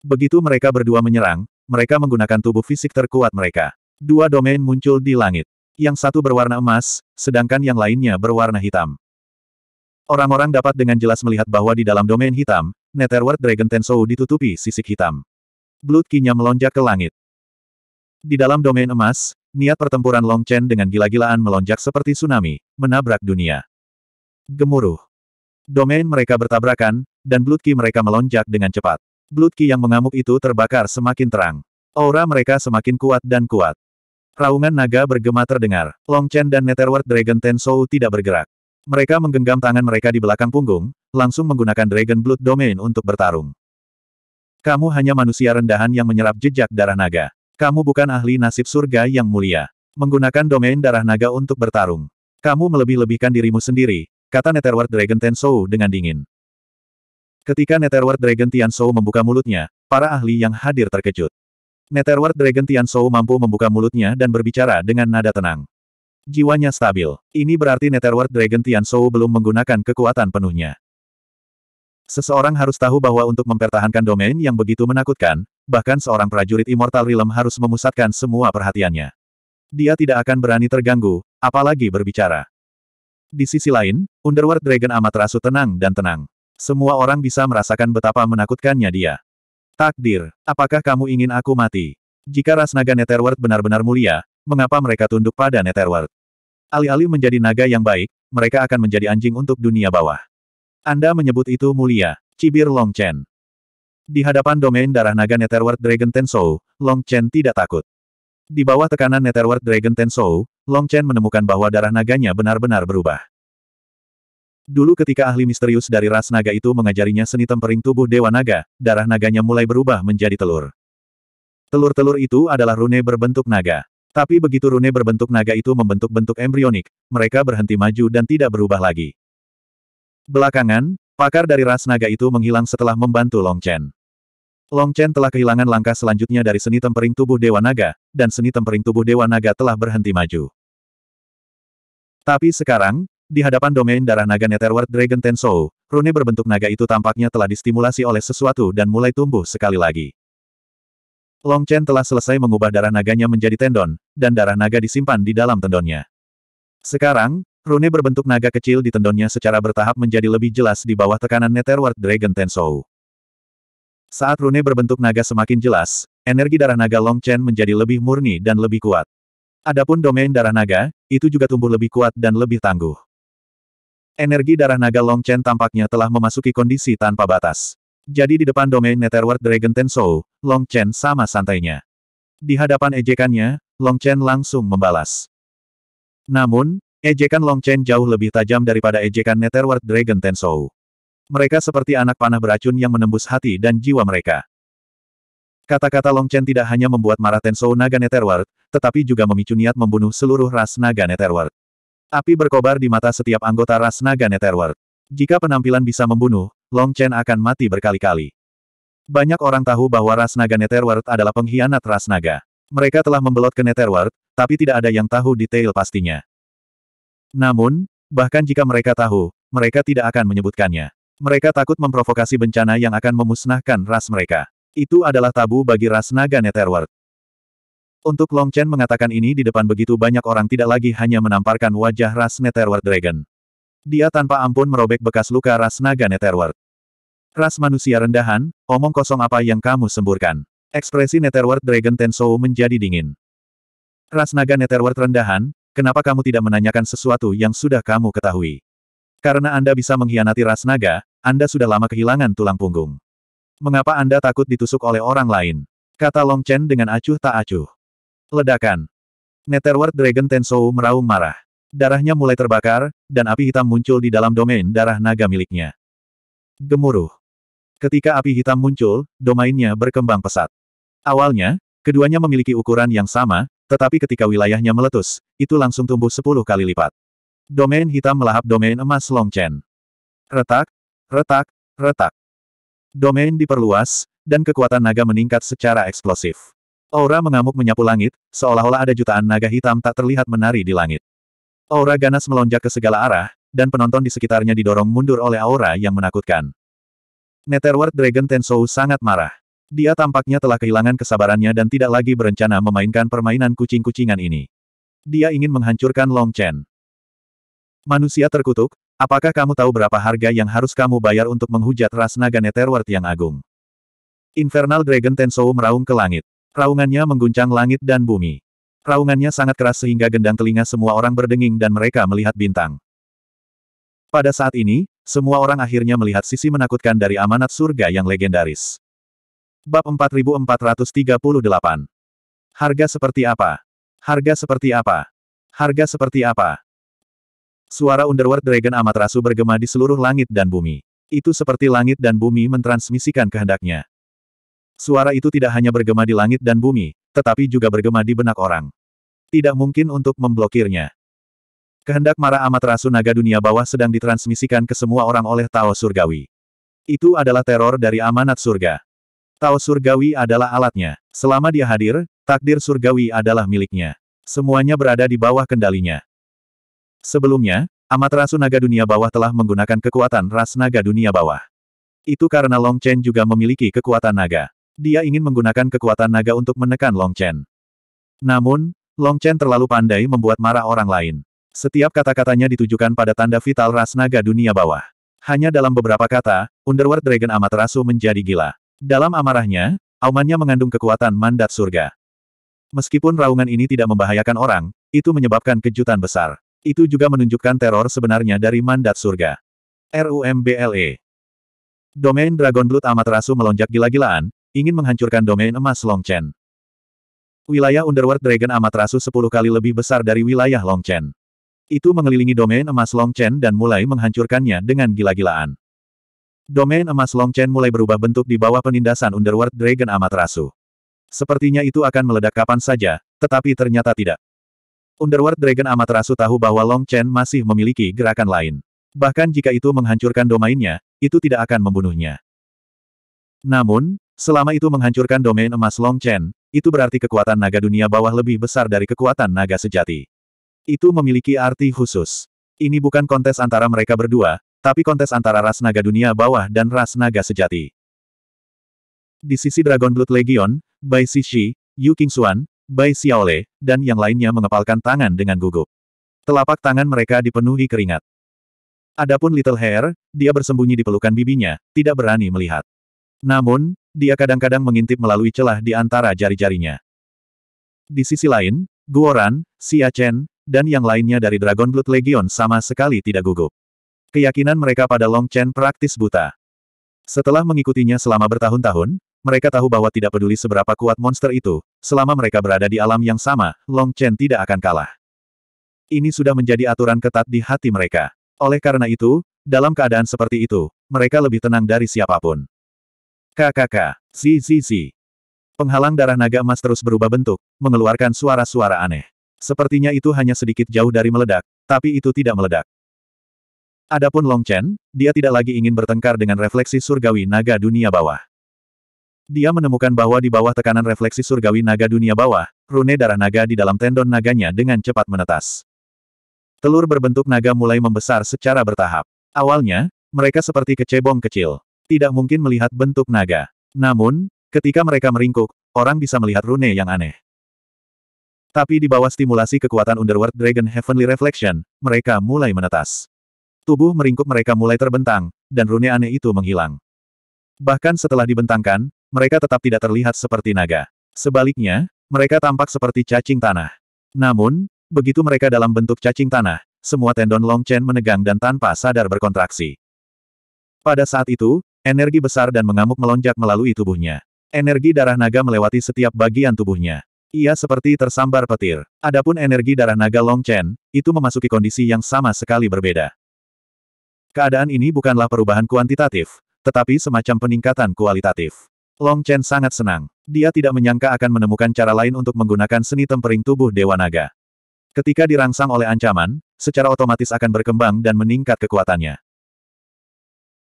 Begitu mereka berdua menyerang, mereka menggunakan tubuh fisik terkuat mereka. Dua domain muncul di langit. Yang satu berwarna emas, sedangkan yang lainnya berwarna hitam. Orang-orang dapat dengan jelas melihat bahwa di dalam domain hitam, Netherworld Dragon Tensou ditutupi sisik hitam. Blood kinya melonjak ke langit. Di dalam domain emas, niat pertempuran Long Chen dengan gila-gilaan melonjak seperti tsunami, menabrak dunia. Gemuruh. Domain mereka bertabrakan, dan Blood Ki mereka melonjak dengan cepat. Blood Ki yang mengamuk itu terbakar semakin terang. Aura mereka semakin kuat dan kuat. Raungan naga bergema terdengar. Long Chen dan Netherworld Dragon Tensou tidak bergerak. Mereka menggenggam tangan mereka di belakang punggung, langsung menggunakan Dragon Blood Domain untuk bertarung. Kamu hanya manusia rendahan yang menyerap jejak darah naga. Kamu bukan ahli nasib surga yang mulia. Menggunakan domain darah naga untuk bertarung. Kamu melebih-lebihkan dirimu sendiri, kata Netherworld Dragon Tensou dengan dingin. Ketika Netherworld Dragon Tianzhou membuka mulutnya, para ahli yang hadir terkejut. Netherworld Dragon Tianzhou mampu membuka mulutnya dan berbicara dengan nada tenang. Jiwanya stabil. Ini berarti Netherworld Dragon Tianzhou belum menggunakan kekuatan penuhnya. Seseorang harus tahu bahwa untuk mempertahankan domain yang begitu menakutkan, bahkan seorang prajurit Immortal Realm harus memusatkan semua perhatiannya. Dia tidak akan berani terganggu, apalagi berbicara. Di sisi lain, Underworld Dragon amat rasu tenang dan tenang. Semua orang bisa merasakan betapa menakutkannya dia. Takdir, apakah kamu ingin aku mati? Jika ras naga Netherworld benar-benar mulia, mengapa mereka tunduk pada Netherworld? Alih-alih menjadi naga yang baik, mereka akan menjadi anjing untuk dunia bawah. Anda menyebut itu mulia, cibir Long Chen. Di hadapan domain darah naga Netherworld Dragon Tensou, Long Chen tidak takut. Di bawah tekanan Netherworld Dragon Tensou, Long Chen menemukan bahwa darah naganya benar-benar berubah. Dulu ketika ahli misterius dari ras naga itu mengajarinya seni tempering tubuh dewa naga, darah naganya mulai berubah menjadi telur. Telur-telur itu adalah rune berbentuk naga. Tapi begitu rune berbentuk naga itu membentuk bentuk embrionik, mereka berhenti maju dan tidak berubah lagi. Belakangan, pakar dari ras naga itu menghilang setelah membantu Long Chen. Long Chen telah kehilangan langkah selanjutnya dari seni tempering tubuh Dewa Naga, dan seni tempering tubuh Dewa Naga telah berhenti maju. Tapi sekarang, di hadapan domain darah naga Netherworld Dragon Tensou, rune berbentuk naga itu tampaknya telah distimulasi oleh sesuatu dan mulai tumbuh sekali lagi. Long Chen telah selesai mengubah darah naganya menjadi tendon, dan darah naga disimpan di dalam tendonnya. Sekarang, Rune berbentuk naga kecil di tendonnya secara bertahap menjadi lebih jelas di bawah tekanan Netherward Dragon Tensou. Saat rune berbentuk naga semakin jelas, energi darah naga Long Chen menjadi lebih murni dan lebih kuat. Adapun domain darah naga, itu juga tumbuh lebih kuat dan lebih tangguh. Energi darah naga Long Chen tampaknya telah memasuki kondisi tanpa batas. Jadi di depan domain Netherward Dragon Tensou, Long Chen sama santainya. Di hadapan ejekannya, Long Chen langsung membalas. Namun, Ejekan Long Chen jauh lebih tajam daripada ejekan Netherworld Dragon Tensou. Mereka seperti anak panah beracun yang menembus hati dan jiwa mereka. Kata-kata Long Chen tidak hanya membuat marah Tensou Naga Netherworld, tetapi juga memicu niat membunuh seluruh ras Naga Netherworld. Api berkobar di mata setiap anggota ras Naga Netherworld. Jika penampilan bisa membunuh, Long Chen akan mati berkali-kali. Banyak orang tahu bahwa ras Naga Netherworld adalah pengkhianat ras Naga. Mereka telah membelot ke Netherworld, tapi tidak ada yang tahu detail pastinya. Namun, bahkan jika mereka tahu, mereka tidak akan menyebutkannya. Mereka takut memprovokasi bencana yang akan memusnahkan ras mereka. Itu adalah tabu bagi ras naga Netherworld. Untuk Long Chen mengatakan ini di depan begitu banyak orang tidak lagi hanya menamparkan wajah ras Netherworld Dragon. Dia tanpa ampun merobek bekas luka ras naga Netherworld. Ras manusia rendahan, omong kosong apa yang kamu semburkan. Ekspresi Netherworld Dragon Tensou menjadi dingin. Ras naga Netherworld rendahan, Kenapa kamu tidak menanyakan sesuatu yang sudah kamu ketahui? Karena Anda bisa mengkhianati ras naga, Anda sudah lama kehilangan tulang punggung. Mengapa Anda takut ditusuk oleh orang lain? Kata Long Chen dengan acuh tak acuh. Ledakan. Netherworld Dragon Tensou meraung marah. Darahnya mulai terbakar, dan api hitam muncul di dalam domain darah naga miliknya. Gemuruh. Ketika api hitam muncul, domainnya berkembang pesat. Awalnya, keduanya memiliki ukuran yang sama, tetapi ketika wilayahnya meletus, itu langsung tumbuh sepuluh kali lipat. Domain hitam melahap domain emas Long Chen. Retak, retak, retak. Domain diperluas, dan kekuatan naga meningkat secara eksplosif. Aura mengamuk menyapu langit, seolah-olah ada jutaan naga hitam tak terlihat menari di langit. Aura ganas melonjak ke segala arah, dan penonton di sekitarnya didorong mundur oleh aura yang menakutkan. Netherworld Dragon Tensou sangat marah. Dia tampaknya telah kehilangan kesabarannya dan tidak lagi berencana memainkan permainan kucing-kucingan ini. Dia ingin menghancurkan Long Chen. Manusia terkutuk, apakah kamu tahu berapa harga yang harus kamu bayar untuk menghujat ras naga Netherworld yang agung? Infernal Dragon Tensou meraung ke langit. Raungannya mengguncang langit dan bumi. Raungannya sangat keras sehingga gendang telinga semua orang berdenging dan mereka melihat bintang. Pada saat ini, semua orang akhirnya melihat sisi menakutkan dari amanat surga yang legendaris. Bab 4438. Harga seperti apa? Harga seperti apa? Harga seperti apa? Suara Underworld Dragon Amat Rasu bergema di seluruh langit dan bumi. Itu seperti langit dan bumi mentransmisikan kehendaknya. Suara itu tidak hanya bergema di langit dan bumi, tetapi juga bergema di benak orang. Tidak mungkin untuk memblokirnya. Kehendak marah Amaterasu Naga Dunia Bawah sedang ditransmisikan ke semua orang oleh Tao Surgawi. Itu adalah teror dari amanat surga. Tao surgawi adalah alatnya. Selama dia hadir, takdir surgawi adalah miliknya. Semuanya berada di bawah kendalinya. Sebelumnya, Amaterasu naga dunia bawah telah menggunakan kekuatan ras naga dunia bawah. Itu karena Long Chen juga memiliki kekuatan naga. Dia ingin menggunakan kekuatan naga untuk menekan Long Chen. Namun, Long Chen terlalu pandai membuat marah orang lain. Setiap kata-katanya ditujukan pada tanda vital ras naga dunia bawah. Hanya dalam beberapa kata, Underworld Dragon Amaterasu menjadi gila. Dalam amarahnya, aumannya mengandung kekuatan mandat surga. Meskipun raungan ini tidak membahayakan orang, itu menyebabkan kejutan besar. Itu juga menunjukkan teror sebenarnya dari mandat surga. RUMBLE Domain Dragon Blood Amaterasu melonjak gila-gilaan, ingin menghancurkan domain emas Longchen. Wilayah Underworld Dragon Amaterasu 10 kali lebih besar dari wilayah Longchen. Itu mengelilingi domain emas Longchen dan mulai menghancurkannya dengan gila-gilaan. Domain emas Long Chen mulai berubah bentuk di bawah penindasan Underworld Dragon Amaterasu. Sepertinya itu akan meledak kapan saja, tetapi ternyata tidak. Underworld Dragon Amaterasu tahu bahwa Long Chen masih memiliki gerakan lain. Bahkan jika itu menghancurkan domainnya, itu tidak akan membunuhnya. Namun, selama itu menghancurkan domain emas Long Chen, itu berarti kekuatan naga dunia bawah lebih besar dari kekuatan naga sejati. Itu memiliki arti khusus. Ini bukan kontes antara mereka berdua, tapi kontes antara ras naga dunia bawah dan ras naga sejati. Di sisi Dragon Blood Legion, Bai Shishi, Yu Qingxuan, Bai Xiaole, dan yang lainnya mengepalkan tangan dengan gugup. Telapak tangan mereka dipenuhi keringat. Adapun Little Hair, dia bersembunyi di pelukan bibinya, tidak berani melihat. Namun, dia kadang-kadang mengintip melalui celah di antara jari-jarinya. Di sisi lain, Guoran, Xia Chen, dan yang lainnya dari Dragon Blood Legion sama sekali tidak gugup. Keyakinan mereka pada Long Chen praktis buta. Setelah mengikutinya selama bertahun-tahun, mereka tahu bahwa tidak peduli seberapa kuat monster itu, selama mereka berada di alam yang sama, Long Chen tidak akan kalah. Ini sudah menjadi aturan ketat di hati mereka. Oleh karena itu, dalam keadaan seperti itu, mereka lebih tenang dari siapapun. KKK, ZZZ. Penghalang darah naga emas terus berubah bentuk, mengeluarkan suara-suara aneh. Sepertinya itu hanya sedikit jauh dari meledak, tapi itu tidak meledak. Adapun Long Chen, dia tidak lagi ingin bertengkar dengan refleksi surgawi naga dunia bawah. Dia menemukan bahwa di bawah tekanan refleksi surgawi naga dunia bawah, rune darah naga di dalam tendon naganya dengan cepat menetas. Telur berbentuk naga mulai membesar secara bertahap. Awalnya, mereka seperti kecebong kecil. Tidak mungkin melihat bentuk naga. Namun, ketika mereka meringkuk, orang bisa melihat rune yang aneh. Tapi di bawah stimulasi kekuatan Underworld Dragon Heavenly Reflection, mereka mulai menetas. Tubuh meringkuk mereka mulai terbentang, dan rune aneh itu menghilang. Bahkan setelah dibentangkan, mereka tetap tidak terlihat seperti naga. Sebaliknya, mereka tampak seperti cacing tanah. Namun, begitu mereka dalam bentuk cacing tanah, semua tendon Long Chen menegang dan tanpa sadar berkontraksi. Pada saat itu, energi besar dan mengamuk melonjak melalui tubuhnya. Energi darah naga melewati setiap bagian tubuhnya. Ia seperti tersambar petir. Adapun energi darah naga Long Chen, itu memasuki kondisi yang sama sekali berbeda. Keadaan ini bukanlah perubahan kuantitatif, tetapi semacam peningkatan kualitatif. Long Chen sangat senang. Dia tidak menyangka akan menemukan cara lain untuk menggunakan seni tempering tubuh Dewa Naga. Ketika dirangsang oleh ancaman, secara otomatis akan berkembang dan meningkat kekuatannya.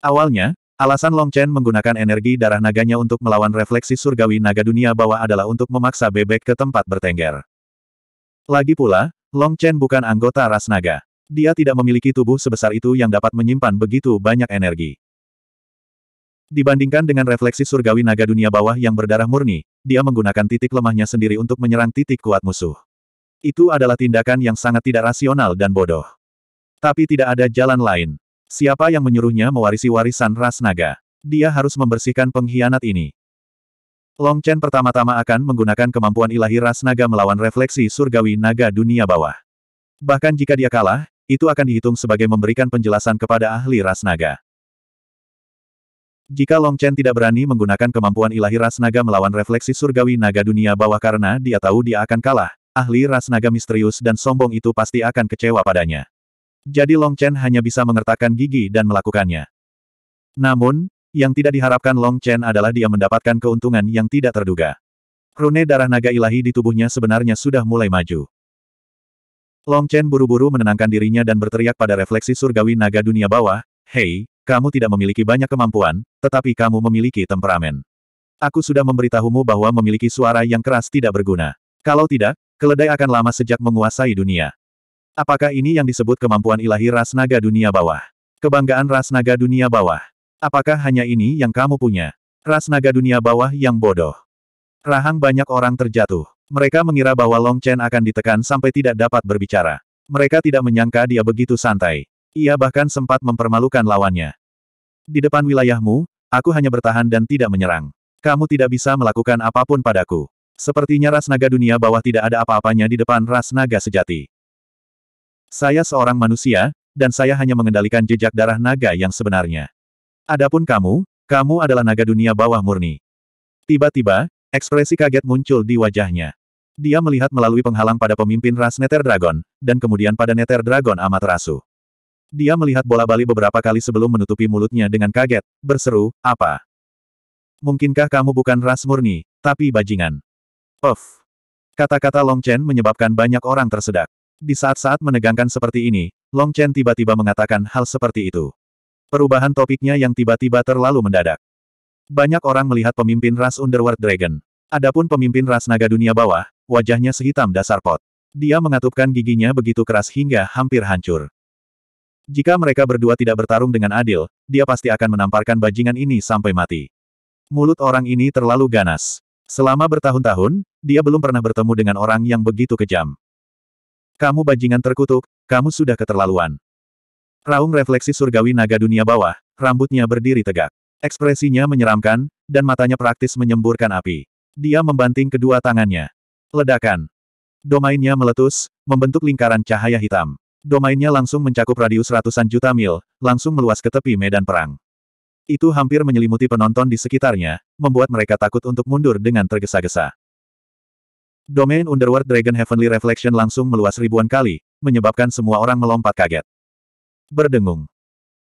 Awalnya, Alasan Long Chen menggunakan energi darah naganya untuk melawan refleksi surgawi naga dunia bawah adalah untuk memaksa bebek ke tempat bertengger. Lagi pula, Long Chen bukan anggota ras naga. Dia tidak memiliki tubuh sebesar itu yang dapat menyimpan begitu banyak energi. Dibandingkan dengan refleksi surgawi naga dunia bawah yang berdarah murni, dia menggunakan titik lemahnya sendiri untuk menyerang titik kuat musuh. Itu adalah tindakan yang sangat tidak rasional dan bodoh. Tapi tidak ada jalan lain. Siapa yang menyuruhnya mewarisi warisan ras naga? Dia harus membersihkan pengkhianat ini. Long Chen pertama-tama akan menggunakan kemampuan ilahi ras naga melawan refleksi surgawi naga dunia bawah. Bahkan jika dia kalah, itu akan dihitung sebagai memberikan penjelasan kepada ahli ras naga. Jika Long Chen tidak berani menggunakan kemampuan ilahi ras naga melawan refleksi surgawi naga dunia bawah karena dia tahu dia akan kalah, ahli ras naga misterius dan sombong itu pasti akan kecewa padanya. Jadi Long Chen hanya bisa mengertakkan gigi dan melakukannya. Namun, yang tidak diharapkan Long Chen adalah dia mendapatkan keuntungan yang tidak terduga. Rune darah naga ilahi di tubuhnya sebenarnya sudah mulai maju. Long Chen buru-buru menenangkan dirinya dan berteriak pada refleksi surgawi naga dunia bawah, Hei, kamu tidak memiliki banyak kemampuan, tetapi kamu memiliki temperamen. Aku sudah memberitahumu bahwa memiliki suara yang keras tidak berguna. Kalau tidak, keledai akan lama sejak menguasai dunia. Apakah ini yang disebut kemampuan ilahi ras naga dunia bawah? Kebanggaan ras naga dunia bawah. Apakah hanya ini yang kamu punya? Ras naga dunia bawah yang bodoh. Rahang banyak orang terjatuh. Mereka mengira bahwa Long Chen akan ditekan sampai tidak dapat berbicara. Mereka tidak menyangka dia begitu santai. Ia bahkan sempat mempermalukan lawannya. Di depan wilayahmu, aku hanya bertahan dan tidak menyerang. Kamu tidak bisa melakukan apapun padaku. Sepertinya ras naga dunia bawah tidak ada apa-apanya di depan ras naga sejati. Saya seorang manusia, dan saya hanya mengendalikan jejak darah naga yang sebenarnya. Adapun kamu, kamu adalah naga dunia bawah murni. Tiba-tiba, Ekspresi kaget muncul di wajahnya. Dia melihat melalui penghalang pada pemimpin ras Nether Dragon, dan kemudian pada Nether Dragon Amaterasu. Dia melihat bola bali beberapa kali sebelum menutupi mulutnya dengan kaget, berseru, apa? Mungkinkah kamu bukan ras murni, tapi bajingan? Puff. Kata-kata Long Chen menyebabkan banyak orang tersedak. Di saat-saat menegangkan seperti ini, Long Chen tiba-tiba mengatakan hal seperti itu. Perubahan topiknya yang tiba-tiba terlalu mendadak. Banyak orang melihat pemimpin ras Underworld Dragon. Adapun pemimpin ras naga dunia bawah, wajahnya sehitam dasar pot. Dia mengatupkan giginya begitu keras hingga hampir hancur. Jika mereka berdua tidak bertarung dengan adil, dia pasti akan menamparkan bajingan ini sampai mati. Mulut orang ini terlalu ganas. Selama bertahun-tahun, dia belum pernah bertemu dengan orang yang begitu kejam. Kamu bajingan terkutuk, kamu sudah keterlaluan. Raung refleksi surgawi naga dunia bawah, rambutnya berdiri tegak. Ekspresinya menyeramkan, dan matanya praktis menyemburkan api. Dia membanting kedua tangannya. Ledakan. Domainnya meletus, membentuk lingkaran cahaya hitam. Domainnya langsung mencakup radius ratusan juta mil, langsung meluas ke tepi medan perang. Itu hampir menyelimuti penonton di sekitarnya, membuat mereka takut untuk mundur dengan tergesa-gesa. Domain Underworld Dragon Heavenly Reflection langsung meluas ribuan kali, menyebabkan semua orang melompat kaget. Berdengung.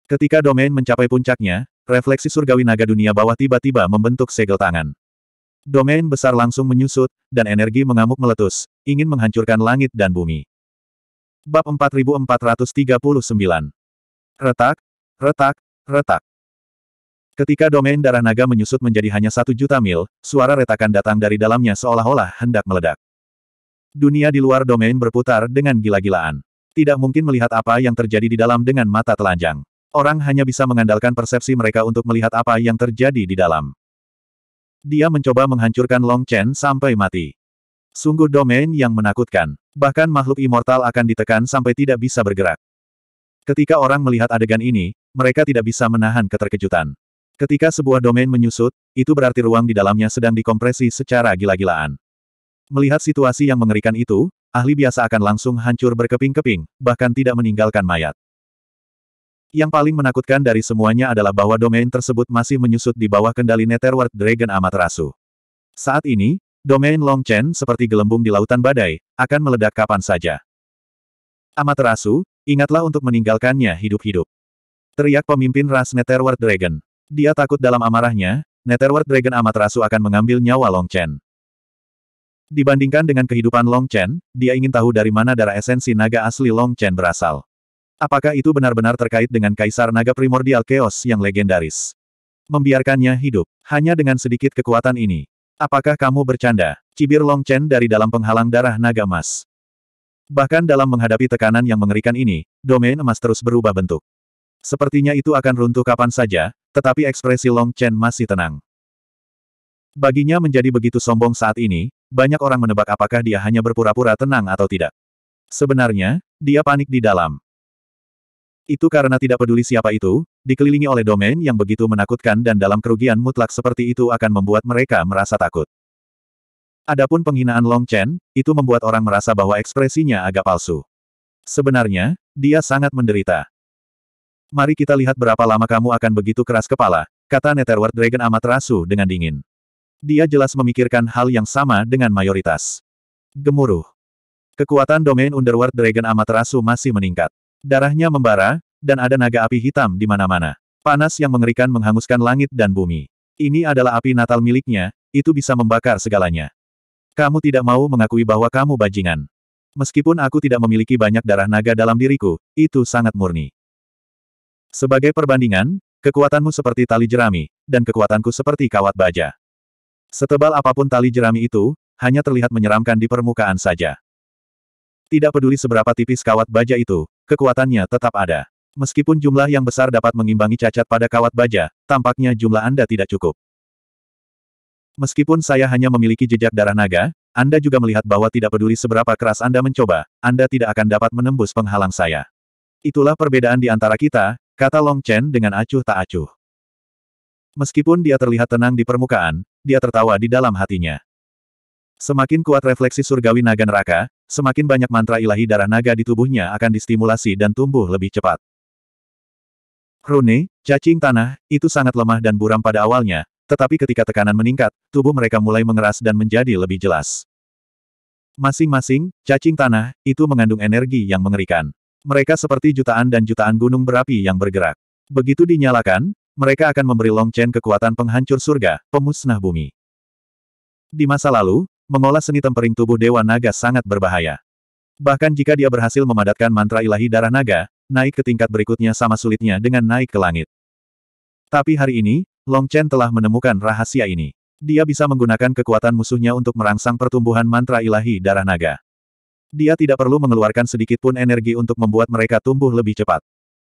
Ketika domain mencapai puncaknya, refleksi surgawi naga dunia bawah tiba-tiba membentuk segel tangan. Domain besar langsung menyusut, dan energi mengamuk meletus, ingin menghancurkan langit dan bumi. Bab 4439 Retak, retak, retak. Ketika domain darah naga menyusut menjadi hanya satu juta mil, suara retakan datang dari dalamnya seolah-olah hendak meledak. Dunia di luar domain berputar dengan gila-gilaan. Tidak mungkin melihat apa yang terjadi di dalam dengan mata telanjang. Orang hanya bisa mengandalkan persepsi mereka untuk melihat apa yang terjadi di dalam. Dia mencoba menghancurkan Long Chen sampai mati. Sungguh domain yang menakutkan. Bahkan makhluk immortal akan ditekan sampai tidak bisa bergerak. Ketika orang melihat adegan ini, mereka tidak bisa menahan keterkejutan. Ketika sebuah domain menyusut, itu berarti ruang di dalamnya sedang dikompresi secara gila-gilaan. Melihat situasi yang mengerikan itu, ahli biasa akan langsung hancur berkeping-keping, bahkan tidak meninggalkan mayat. Yang paling menakutkan dari semuanya adalah bahwa domain tersebut masih menyusut di bawah kendali Netherworld Dragon Amaterasu. Saat ini, domain Long Chen seperti gelembung di lautan badai, akan meledak kapan saja. Amaterasu, ingatlah untuk meninggalkannya hidup-hidup. Teriak pemimpin ras Netherworld Dragon. Dia takut dalam amarahnya, Netherworld Dragon Amaterasu akan mengambil nyawa Long Chen. Dibandingkan dengan kehidupan Long Chen, dia ingin tahu dari mana darah esensi naga asli Long Chen berasal. Apakah itu benar-benar terkait dengan Kaisar Naga Primordial Chaos yang legendaris? Membiarkannya hidup, hanya dengan sedikit kekuatan ini. Apakah kamu bercanda? Cibir Long Chen dari dalam penghalang darah naga emas. Bahkan dalam menghadapi tekanan yang mengerikan ini, domain emas terus berubah bentuk. Sepertinya itu akan runtuh kapan saja, tetapi ekspresi Long Chen masih tenang. Baginya menjadi begitu sombong saat ini, banyak orang menebak apakah dia hanya berpura-pura tenang atau tidak. Sebenarnya, dia panik di dalam. Itu karena tidak peduli siapa itu, dikelilingi oleh domain yang begitu menakutkan dan dalam kerugian mutlak seperti itu akan membuat mereka merasa takut. Adapun penghinaan Long Chen, itu membuat orang merasa bahwa ekspresinya agak palsu. Sebenarnya, dia sangat menderita. Mari kita lihat berapa lama kamu akan begitu keras kepala, kata Netherworld Dragon amat rasu dengan dingin. Dia jelas memikirkan hal yang sama dengan mayoritas. Gemuruh. Kekuatan domain Underworld Dragon Amaterasu masih meningkat. Darahnya membara, dan ada naga api hitam di mana-mana. Panas yang mengerikan menghanguskan langit dan bumi. Ini adalah api natal miliknya, itu bisa membakar segalanya. Kamu tidak mau mengakui bahwa kamu bajingan. Meskipun aku tidak memiliki banyak darah naga dalam diriku, itu sangat murni. Sebagai perbandingan, kekuatanmu seperti tali jerami, dan kekuatanku seperti kawat baja. Setebal apapun tali jerami itu, hanya terlihat menyeramkan di permukaan saja. Tidak peduli seberapa tipis kawat baja itu, Kekuatannya tetap ada. Meskipun jumlah yang besar dapat mengimbangi cacat pada kawat baja, tampaknya jumlah Anda tidak cukup. Meskipun saya hanya memiliki jejak darah naga, Anda juga melihat bahwa tidak peduli seberapa keras Anda mencoba, Anda tidak akan dapat menembus penghalang saya. Itulah perbedaan di antara kita, kata Long Chen dengan acuh tak acuh. Meskipun dia terlihat tenang di permukaan, dia tertawa di dalam hatinya. Semakin kuat refleksi surgawi naga neraka, Semakin banyak mantra ilahi darah naga di tubuhnya akan distimulasi dan tumbuh lebih cepat. Rune, cacing tanah, itu sangat lemah dan buram pada awalnya, tetapi ketika tekanan meningkat, tubuh mereka mulai mengeras dan menjadi lebih jelas. Masing-masing, cacing tanah, itu mengandung energi yang mengerikan. Mereka seperti jutaan dan jutaan gunung berapi yang bergerak. Begitu dinyalakan, mereka akan memberi Long kekuatan penghancur surga, pemusnah bumi. Di masa lalu, Mengolah seni tempering tubuh Dewa Naga sangat berbahaya. Bahkan jika dia berhasil memadatkan mantra ilahi darah naga, naik ke tingkat berikutnya sama sulitnya dengan naik ke langit. Tapi hari ini, Long Chen telah menemukan rahasia ini. Dia bisa menggunakan kekuatan musuhnya untuk merangsang pertumbuhan mantra ilahi darah naga. Dia tidak perlu mengeluarkan sedikit pun energi untuk membuat mereka tumbuh lebih cepat.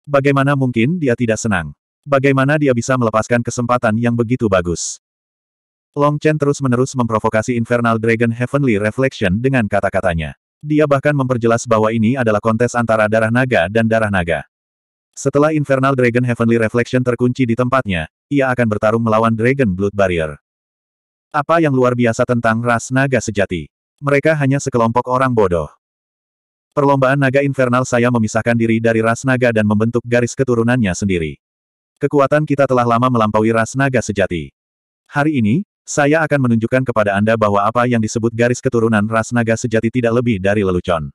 Bagaimana mungkin dia tidak senang? Bagaimana dia bisa melepaskan kesempatan yang begitu bagus? Long Chen terus-menerus memprovokasi Infernal Dragon Heavenly Reflection dengan kata-katanya. Dia bahkan memperjelas bahwa ini adalah kontes antara darah naga dan darah naga. Setelah Infernal Dragon Heavenly Reflection terkunci di tempatnya, ia akan bertarung melawan Dragon Blood Barrier. Apa yang luar biasa tentang ras naga sejati? Mereka hanya sekelompok orang bodoh. Perlombaan naga infernal saya memisahkan diri dari ras naga dan membentuk garis keturunannya sendiri. Kekuatan kita telah lama melampaui ras naga sejati. Hari ini, saya akan menunjukkan kepada Anda bahwa apa yang disebut garis keturunan ras naga sejati tidak lebih dari lelucon.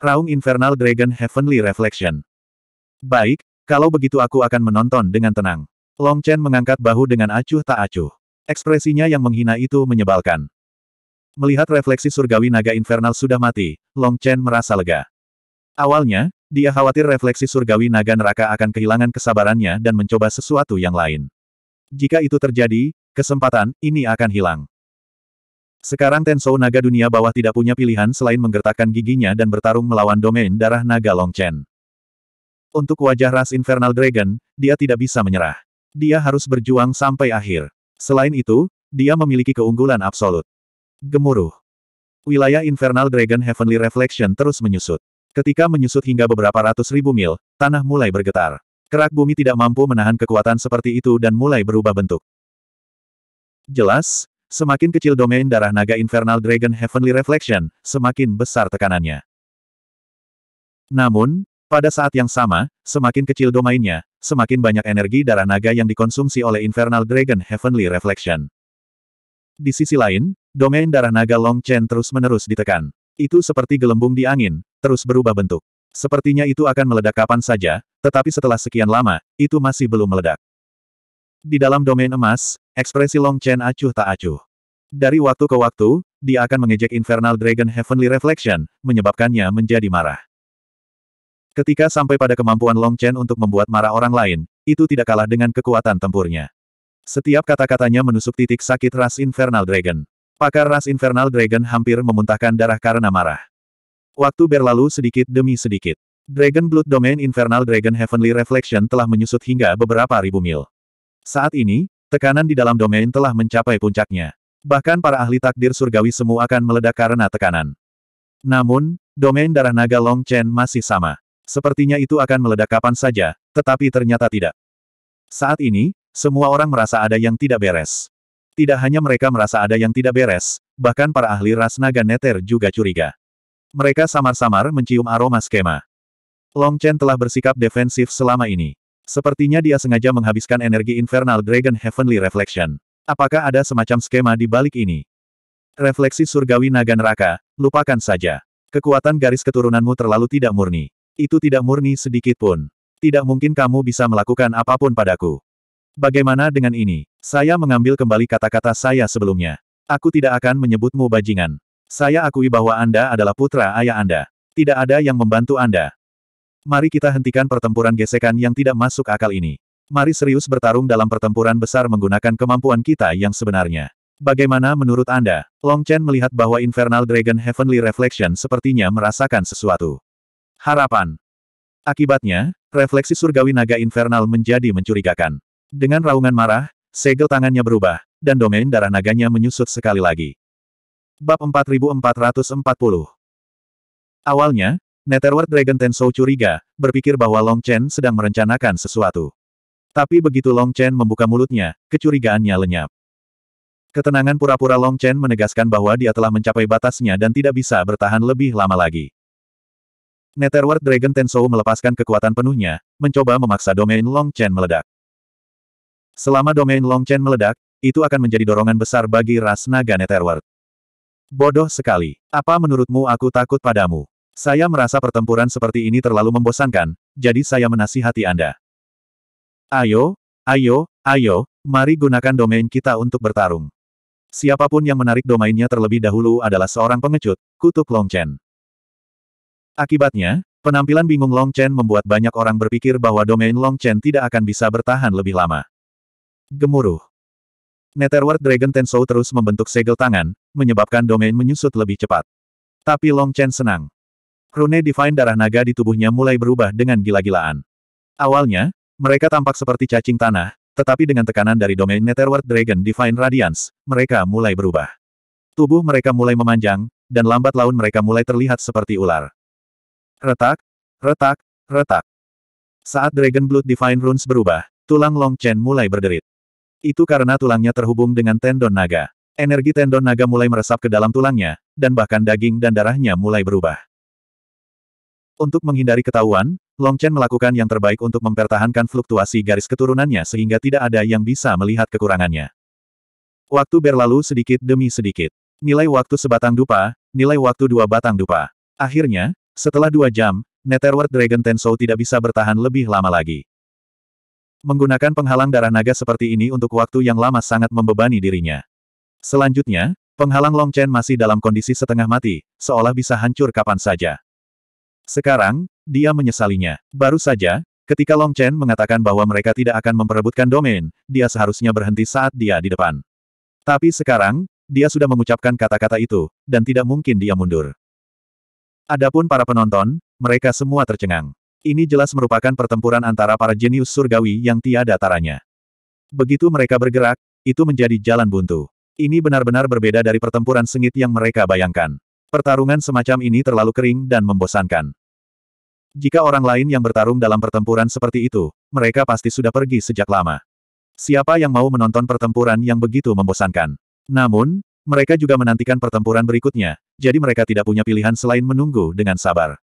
Raung Infernal Dragon Heavenly Reflection. Baik, kalau begitu aku akan menonton dengan tenang. Long Chen mengangkat bahu dengan acuh tak acuh. Ekspresinya yang menghina itu menyebalkan. Melihat refleksi surgawi naga infernal sudah mati, Long Chen merasa lega. Awalnya, dia khawatir refleksi surgawi naga neraka akan kehilangan kesabarannya dan mencoba sesuatu yang lain. Jika itu terjadi, Kesempatan, ini akan hilang. Sekarang Tensou Naga Dunia Bawah tidak punya pilihan selain menggertakkan giginya dan bertarung melawan domain darah Naga Long Chen. Untuk wajah ras Infernal Dragon, dia tidak bisa menyerah. Dia harus berjuang sampai akhir. Selain itu, dia memiliki keunggulan absolut. Gemuruh. Wilayah Infernal Dragon Heavenly Reflection terus menyusut. Ketika menyusut hingga beberapa ratus ribu mil, tanah mulai bergetar. Kerak bumi tidak mampu menahan kekuatan seperti itu dan mulai berubah bentuk. Jelas, semakin kecil domain darah naga Infernal Dragon Heavenly Reflection, semakin besar tekanannya. Namun, pada saat yang sama, semakin kecil domainnya, semakin banyak energi darah naga yang dikonsumsi oleh Infernal Dragon Heavenly Reflection. Di sisi lain, domain darah naga Long Chen terus-menerus ditekan. Itu seperti gelembung di angin, terus berubah bentuk. Sepertinya itu akan meledak kapan saja, tetapi setelah sekian lama, itu masih belum meledak. Di dalam domain emas, Ekspresi Long Chen acuh tak acuh. Dari waktu ke waktu, dia akan mengejek Infernal Dragon Heavenly Reflection, menyebabkannya menjadi marah. Ketika sampai pada kemampuan Long Chen untuk membuat marah orang lain, itu tidak kalah dengan kekuatan tempurnya. Setiap kata-katanya menusuk titik sakit ras Infernal Dragon. Pakar ras Infernal Dragon hampir memuntahkan darah karena marah. Waktu berlalu sedikit demi sedikit. Dragon Blood Domain Infernal Dragon Heavenly Reflection telah menyusut hingga beberapa ribu mil. Saat ini, Tekanan di dalam domain telah mencapai puncaknya. Bahkan para ahli takdir surgawi semua akan meledak karena tekanan. Namun, domain darah naga Long Chen masih sama. Sepertinya itu akan meledak kapan saja, tetapi ternyata tidak. Saat ini, semua orang merasa ada yang tidak beres. Tidak hanya mereka merasa ada yang tidak beres, bahkan para ahli ras naga neter juga curiga. Mereka samar-samar mencium aroma skema. Long Chen telah bersikap defensif selama ini. Sepertinya dia sengaja menghabiskan energi Infernal Dragon Heavenly Reflection. Apakah ada semacam skema di balik ini? Refleksi surgawi naga neraka, lupakan saja. Kekuatan garis keturunanmu terlalu tidak murni. Itu tidak murni sedikit pun. Tidak mungkin kamu bisa melakukan apapun padaku. Bagaimana dengan ini? Saya mengambil kembali kata-kata saya sebelumnya. Aku tidak akan menyebutmu bajingan. Saya akui bahwa Anda adalah putra ayah Anda. Tidak ada yang membantu Anda. Mari kita hentikan pertempuran gesekan yang tidak masuk akal ini. Mari serius bertarung dalam pertempuran besar menggunakan kemampuan kita yang sebenarnya. Bagaimana menurut Anda? Long Chen melihat bahwa Infernal Dragon Heavenly Reflection sepertinya merasakan sesuatu. Harapan. Akibatnya, refleksi surgawi naga infernal menjadi mencurigakan. Dengan raungan marah, segel tangannya berubah, dan domain darah naganya menyusut sekali lagi. Bab 4440 Awalnya, Netherworld Dragon Tensou curiga, berpikir bahwa Long Chen sedang merencanakan sesuatu. Tapi begitu Long Chen membuka mulutnya, kecurigaannya lenyap. Ketenangan pura-pura Long Chen menegaskan bahwa dia telah mencapai batasnya dan tidak bisa bertahan lebih lama lagi. Netherworld Dragon Tensou melepaskan kekuatan penuhnya, mencoba memaksa domain Long Chen meledak. Selama domain Long Chen meledak, itu akan menjadi dorongan besar bagi ras naga Netherworld. Bodoh sekali. Apa menurutmu aku takut padamu? Saya merasa pertempuran seperti ini terlalu membosankan, jadi saya menasihati Anda. Ayo, ayo, ayo, mari gunakan domain kita untuk bertarung. Siapapun yang menarik domainnya terlebih dahulu adalah seorang pengecut, kutuk Long Chen. Akibatnya, penampilan bingung Long Chen membuat banyak orang berpikir bahwa domain Long Chen tidak akan bisa bertahan lebih lama. Gemuruh. Netherworld Dragon Tensou terus membentuk segel tangan, menyebabkan domain menyusut lebih cepat. Tapi Long Chen senang. Rune Divine darah naga di tubuhnya mulai berubah dengan gila-gilaan. Awalnya, mereka tampak seperti cacing tanah, tetapi dengan tekanan dari domain Netherworld Dragon Divine Radiance, mereka mulai berubah. Tubuh mereka mulai memanjang, dan lambat laun mereka mulai terlihat seperti ular. Retak, retak, retak. Saat Dragon Blood Divine Runes berubah, tulang Long Chen mulai berderit. Itu karena tulangnya terhubung dengan tendon naga. Energi tendon naga mulai meresap ke dalam tulangnya, dan bahkan daging dan darahnya mulai berubah. Untuk menghindari ketahuan, Long Chen melakukan yang terbaik untuk mempertahankan fluktuasi garis keturunannya sehingga tidak ada yang bisa melihat kekurangannya. Waktu berlalu sedikit demi sedikit. Nilai waktu sebatang dupa, nilai waktu dua batang dupa. Akhirnya, setelah dua jam, Netherworld Dragon Tensou tidak bisa bertahan lebih lama lagi. Menggunakan penghalang darah naga seperti ini untuk waktu yang lama sangat membebani dirinya. Selanjutnya, penghalang Long Chen masih dalam kondisi setengah mati, seolah bisa hancur kapan saja. Sekarang, dia menyesalinya. Baru saja, ketika Long Chen mengatakan bahwa mereka tidak akan memperebutkan domain, dia seharusnya berhenti saat dia di depan. Tapi sekarang, dia sudah mengucapkan kata-kata itu, dan tidak mungkin dia mundur. Adapun para penonton, mereka semua tercengang. Ini jelas merupakan pertempuran antara para jenius surgawi yang tiada taranya. Begitu mereka bergerak, itu menjadi jalan buntu. Ini benar-benar berbeda dari pertempuran sengit yang mereka bayangkan. Pertarungan semacam ini terlalu kering dan membosankan. Jika orang lain yang bertarung dalam pertempuran seperti itu, mereka pasti sudah pergi sejak lama. Siapa yang mau menonton pertempuran yang begitu membosankan? Namun, mereka juga menantikan pertempuran berikutnya, jadi mereka tidak punya pilihan selain menunggu dengan sabar.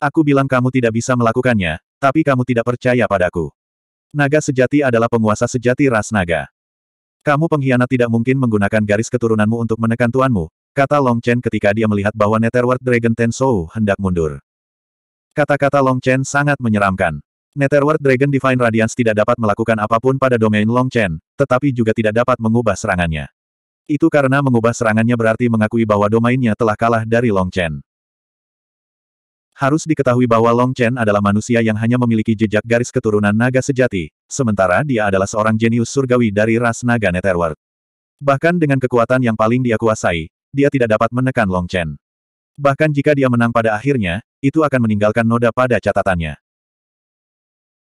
Aku bilang kamu tidak bisa melakukannya, tapi kamu tidak percaya padaku. Naga sejati adalah penguasa sejati ras naga. Kamu pengkhianat tidak mungkin menggunakan garis keturunanmu untuk menekan tuanmu, kata Long Chen ketika dia melihat bahwa Netherworld Dragon Tensou hendak mundur. Kata-kata Long Chen sangat menyeramkan. Netherworld Dragon Divine Radiance tidak dapat melakukan apapun pada domain Long Chen, tetapi juga tidak dapat mengubah serangannya. Itu karena mengubah serangannya berarti mengakui bahwa domainnya telah kalah dari Long Chen. Harus diketahui bahwa Long Chen adalah manusia yang hanya memiliki jejak garis keturunan naga sejati, sementara dia adalah seorang jenius surgawi dari ras naga Netherworld. Bahkan dengan kekuatan yang paling dia kuasai, dia tidak dapat menekan Long Chen. Bahkan jika dia menang pada akhirnya, itu akan meninggalkan noda pada catatannya.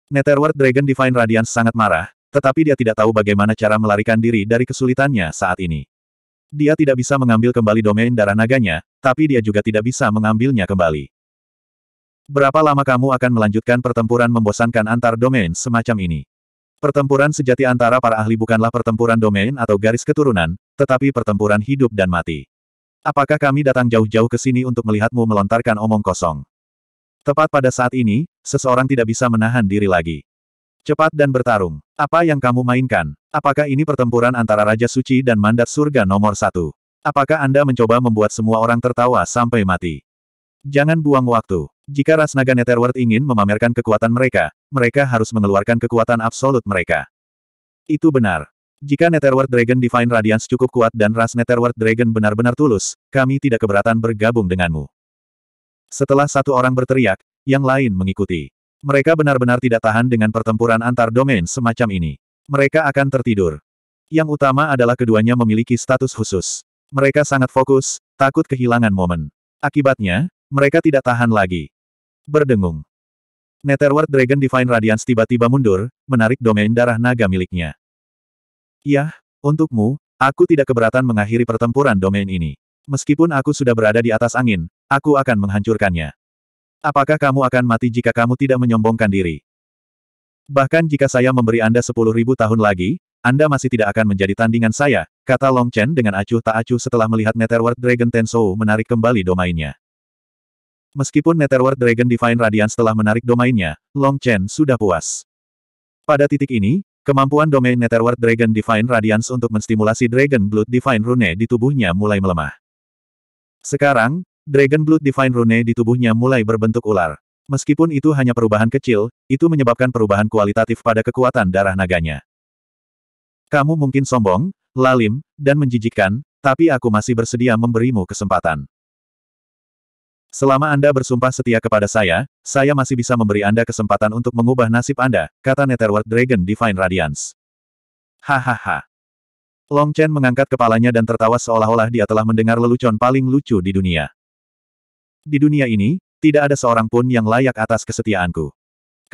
Netherworld Dragon Divine Radiance sangat marah, tetapi dia tidak tahu bagaimana cara melarikan diri dari kesulitannya saat ini. Dia tidak bisa mengambil kembali domain darah naganya, tapi dia juga tidak bisa mengambilnya kembali. Berapa lama kamu akan melanjutkan pertempuran membosankan antar domain semacam ini? Pertempuran sejati antara para ahli bukanlah pertempuran domain atau garis keturunan, tetapi pertempuran hidup dan mati. Apakah kami datang jauh-jauh ke sini untuk melihatmu melontarkan omong kosong? Tepat pada saat ini, seseorang tidak bisa menahan diri lagi. Cepat dan bertarung. Apa yang kamu mainkan? Apakah ini pertempuran antara Raja Suci dan Mandat Surga nomor satu? Apakah Anda mencoba membuat semua orang tertawa sampai mati? Jangan buang waktu. Jika Rasnaga Netherworld ingin memamerkan kekuatan mereka, mereka harus mengeluarkan kekuatan absolut mereka. Itu benar. Jika Netherworld Dragon Divine Radiance cukup kuat dan ras Netherworld Dragon benar-benar tulus, kami tidak keberatan bergabung denganmu. Setelah satu orang berteriak, yang lain mengikuti. Mereka benar-benar tidak tahan dengan pertempuran antar domain semacam ini. Mereka akan tertidur. Yang utama adalah keduanya memiliki status khusus. Mereka sangat fokus, takut kehilangan momen. Akibatnya, mereka tidak tahan lagi. Berdengung. Netherworld Dragon Divine Radiance tiba-tiba mundur, menarik domain darah naga miliknya. Yah, untukmu, aku tidak keberatan mengakhiri pertempuran domain ini. Meskipun aku sudah berada di atas angin, aku akan menghancurkannya. Apakah kamu akan mati jika kamu tidak menyombongkan diri? Bahkan jika saya memberi Anda sepuluh ribu tahun lagi, Anda masih tidak akan menjadi tandingan saya, kata Long Chen dengan acuh tak acuh setelah melihat Netherworld Dragon Tensou menarik kembali domainnya. Meskipun Netherworld Dragon Divine Radiance telah menarik domainnya, Long Chen sudah puas. Pada titik ini, Kemampuan domain Netherworld Dragon Divine Radiance untuk menstimulasi Dragon Blood Divine Rune di tubuhnya mulai melemah. Sekarang, Dragon Blood Divine Rune di tubuhnya mulai berbentuk ular. Meskipun itu hanya perubahan kecil, itu menyebabkan perubahan kualitatif pada kekuatan darah naganya. Kamu mungkin sombong, lalim, dan menjijikkan, tapi aku masih bersedia memberimu kesempatan. Selama Anda bersumpah setia kepada saya, saya masih bisa memberi Anda kesempatan untuk mengubah nasib Anda, kata Netherworld Dragon Divine Radiance. Hahaha. Long Chen mengangkat kepalanya dan tertawa seolah-olah dia telah mendengar lelucon paling lucu di dunia. Di dunia ini, tidak ada seorang pun yang layak atas kesetiaanku.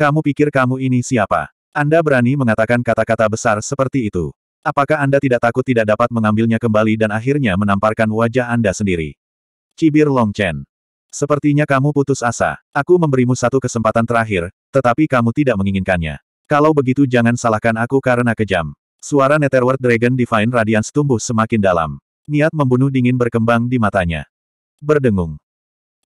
Kamu pikir kamu ini siapa? Anda berani mengatakan kata-kata besar seperti itu. Apakah Anda tidak takut tidak dapat mengambilnya kembali dan akhirnya menamparkan wajah Anda sendiri? Cibir Long Chen. Sepertinya kamu putus asa. Aku memberimu satu kesempatan terakhir, tetapi kamu tidak menginginkannya. Kalau begitu jangan salahkan aku karena kejam. Suara Netherworld Dragon Divine Radiance tumbuh semakin dalam. Niat membunuh dingin berkembang di matanya. Berdengung.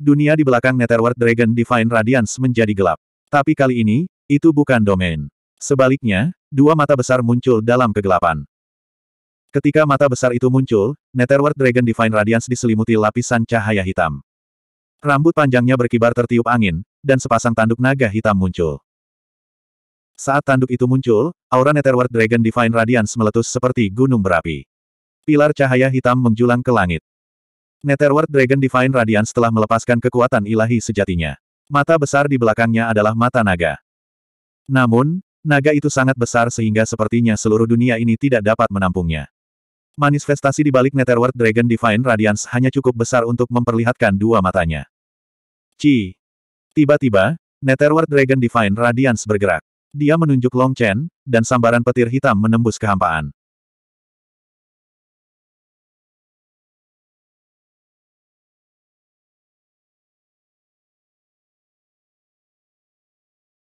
Dunia di belakang Netherworld Dragon Divine Radiance menjadi gelap. Tapi kali ini, itu bukan domain. Sebaliknya, dua mata besar muncul dalam kegelapan. Ketika mata besar itu muncul, Netherworld Dragon Divine Radiance diselimuti lapisan cahaya hitam. Rambut panjangnya berkibar tertiup angin, dan sepasang tanduk naga hitam muncul. Saat tanduk itu muncul, aura Netherworld Dragon Divine Radiance meletus seperti gunung berapi. Pilar cahaya hitam menjulang ke langit. Netherworld Dragon Divine Radiance telah melepaskan kekuatan ilahi sejatinya. Mata besar di belakangnya adalah mata naga. Namun, naga itu sangat besar sehingga sepertinya seluruh dunia ini tidak dapat menampungnya. Manifestasi di balik Netherworld Dragon Divine Radiance hanya cukup besar untuk memperlihatkan dua matanya. Ci. Tiba-tiba, Netherward Dragon Divine Radiance bergerak. Dia menunjuk Long Chen, dan sambaran petir hitam menembus kehampaan.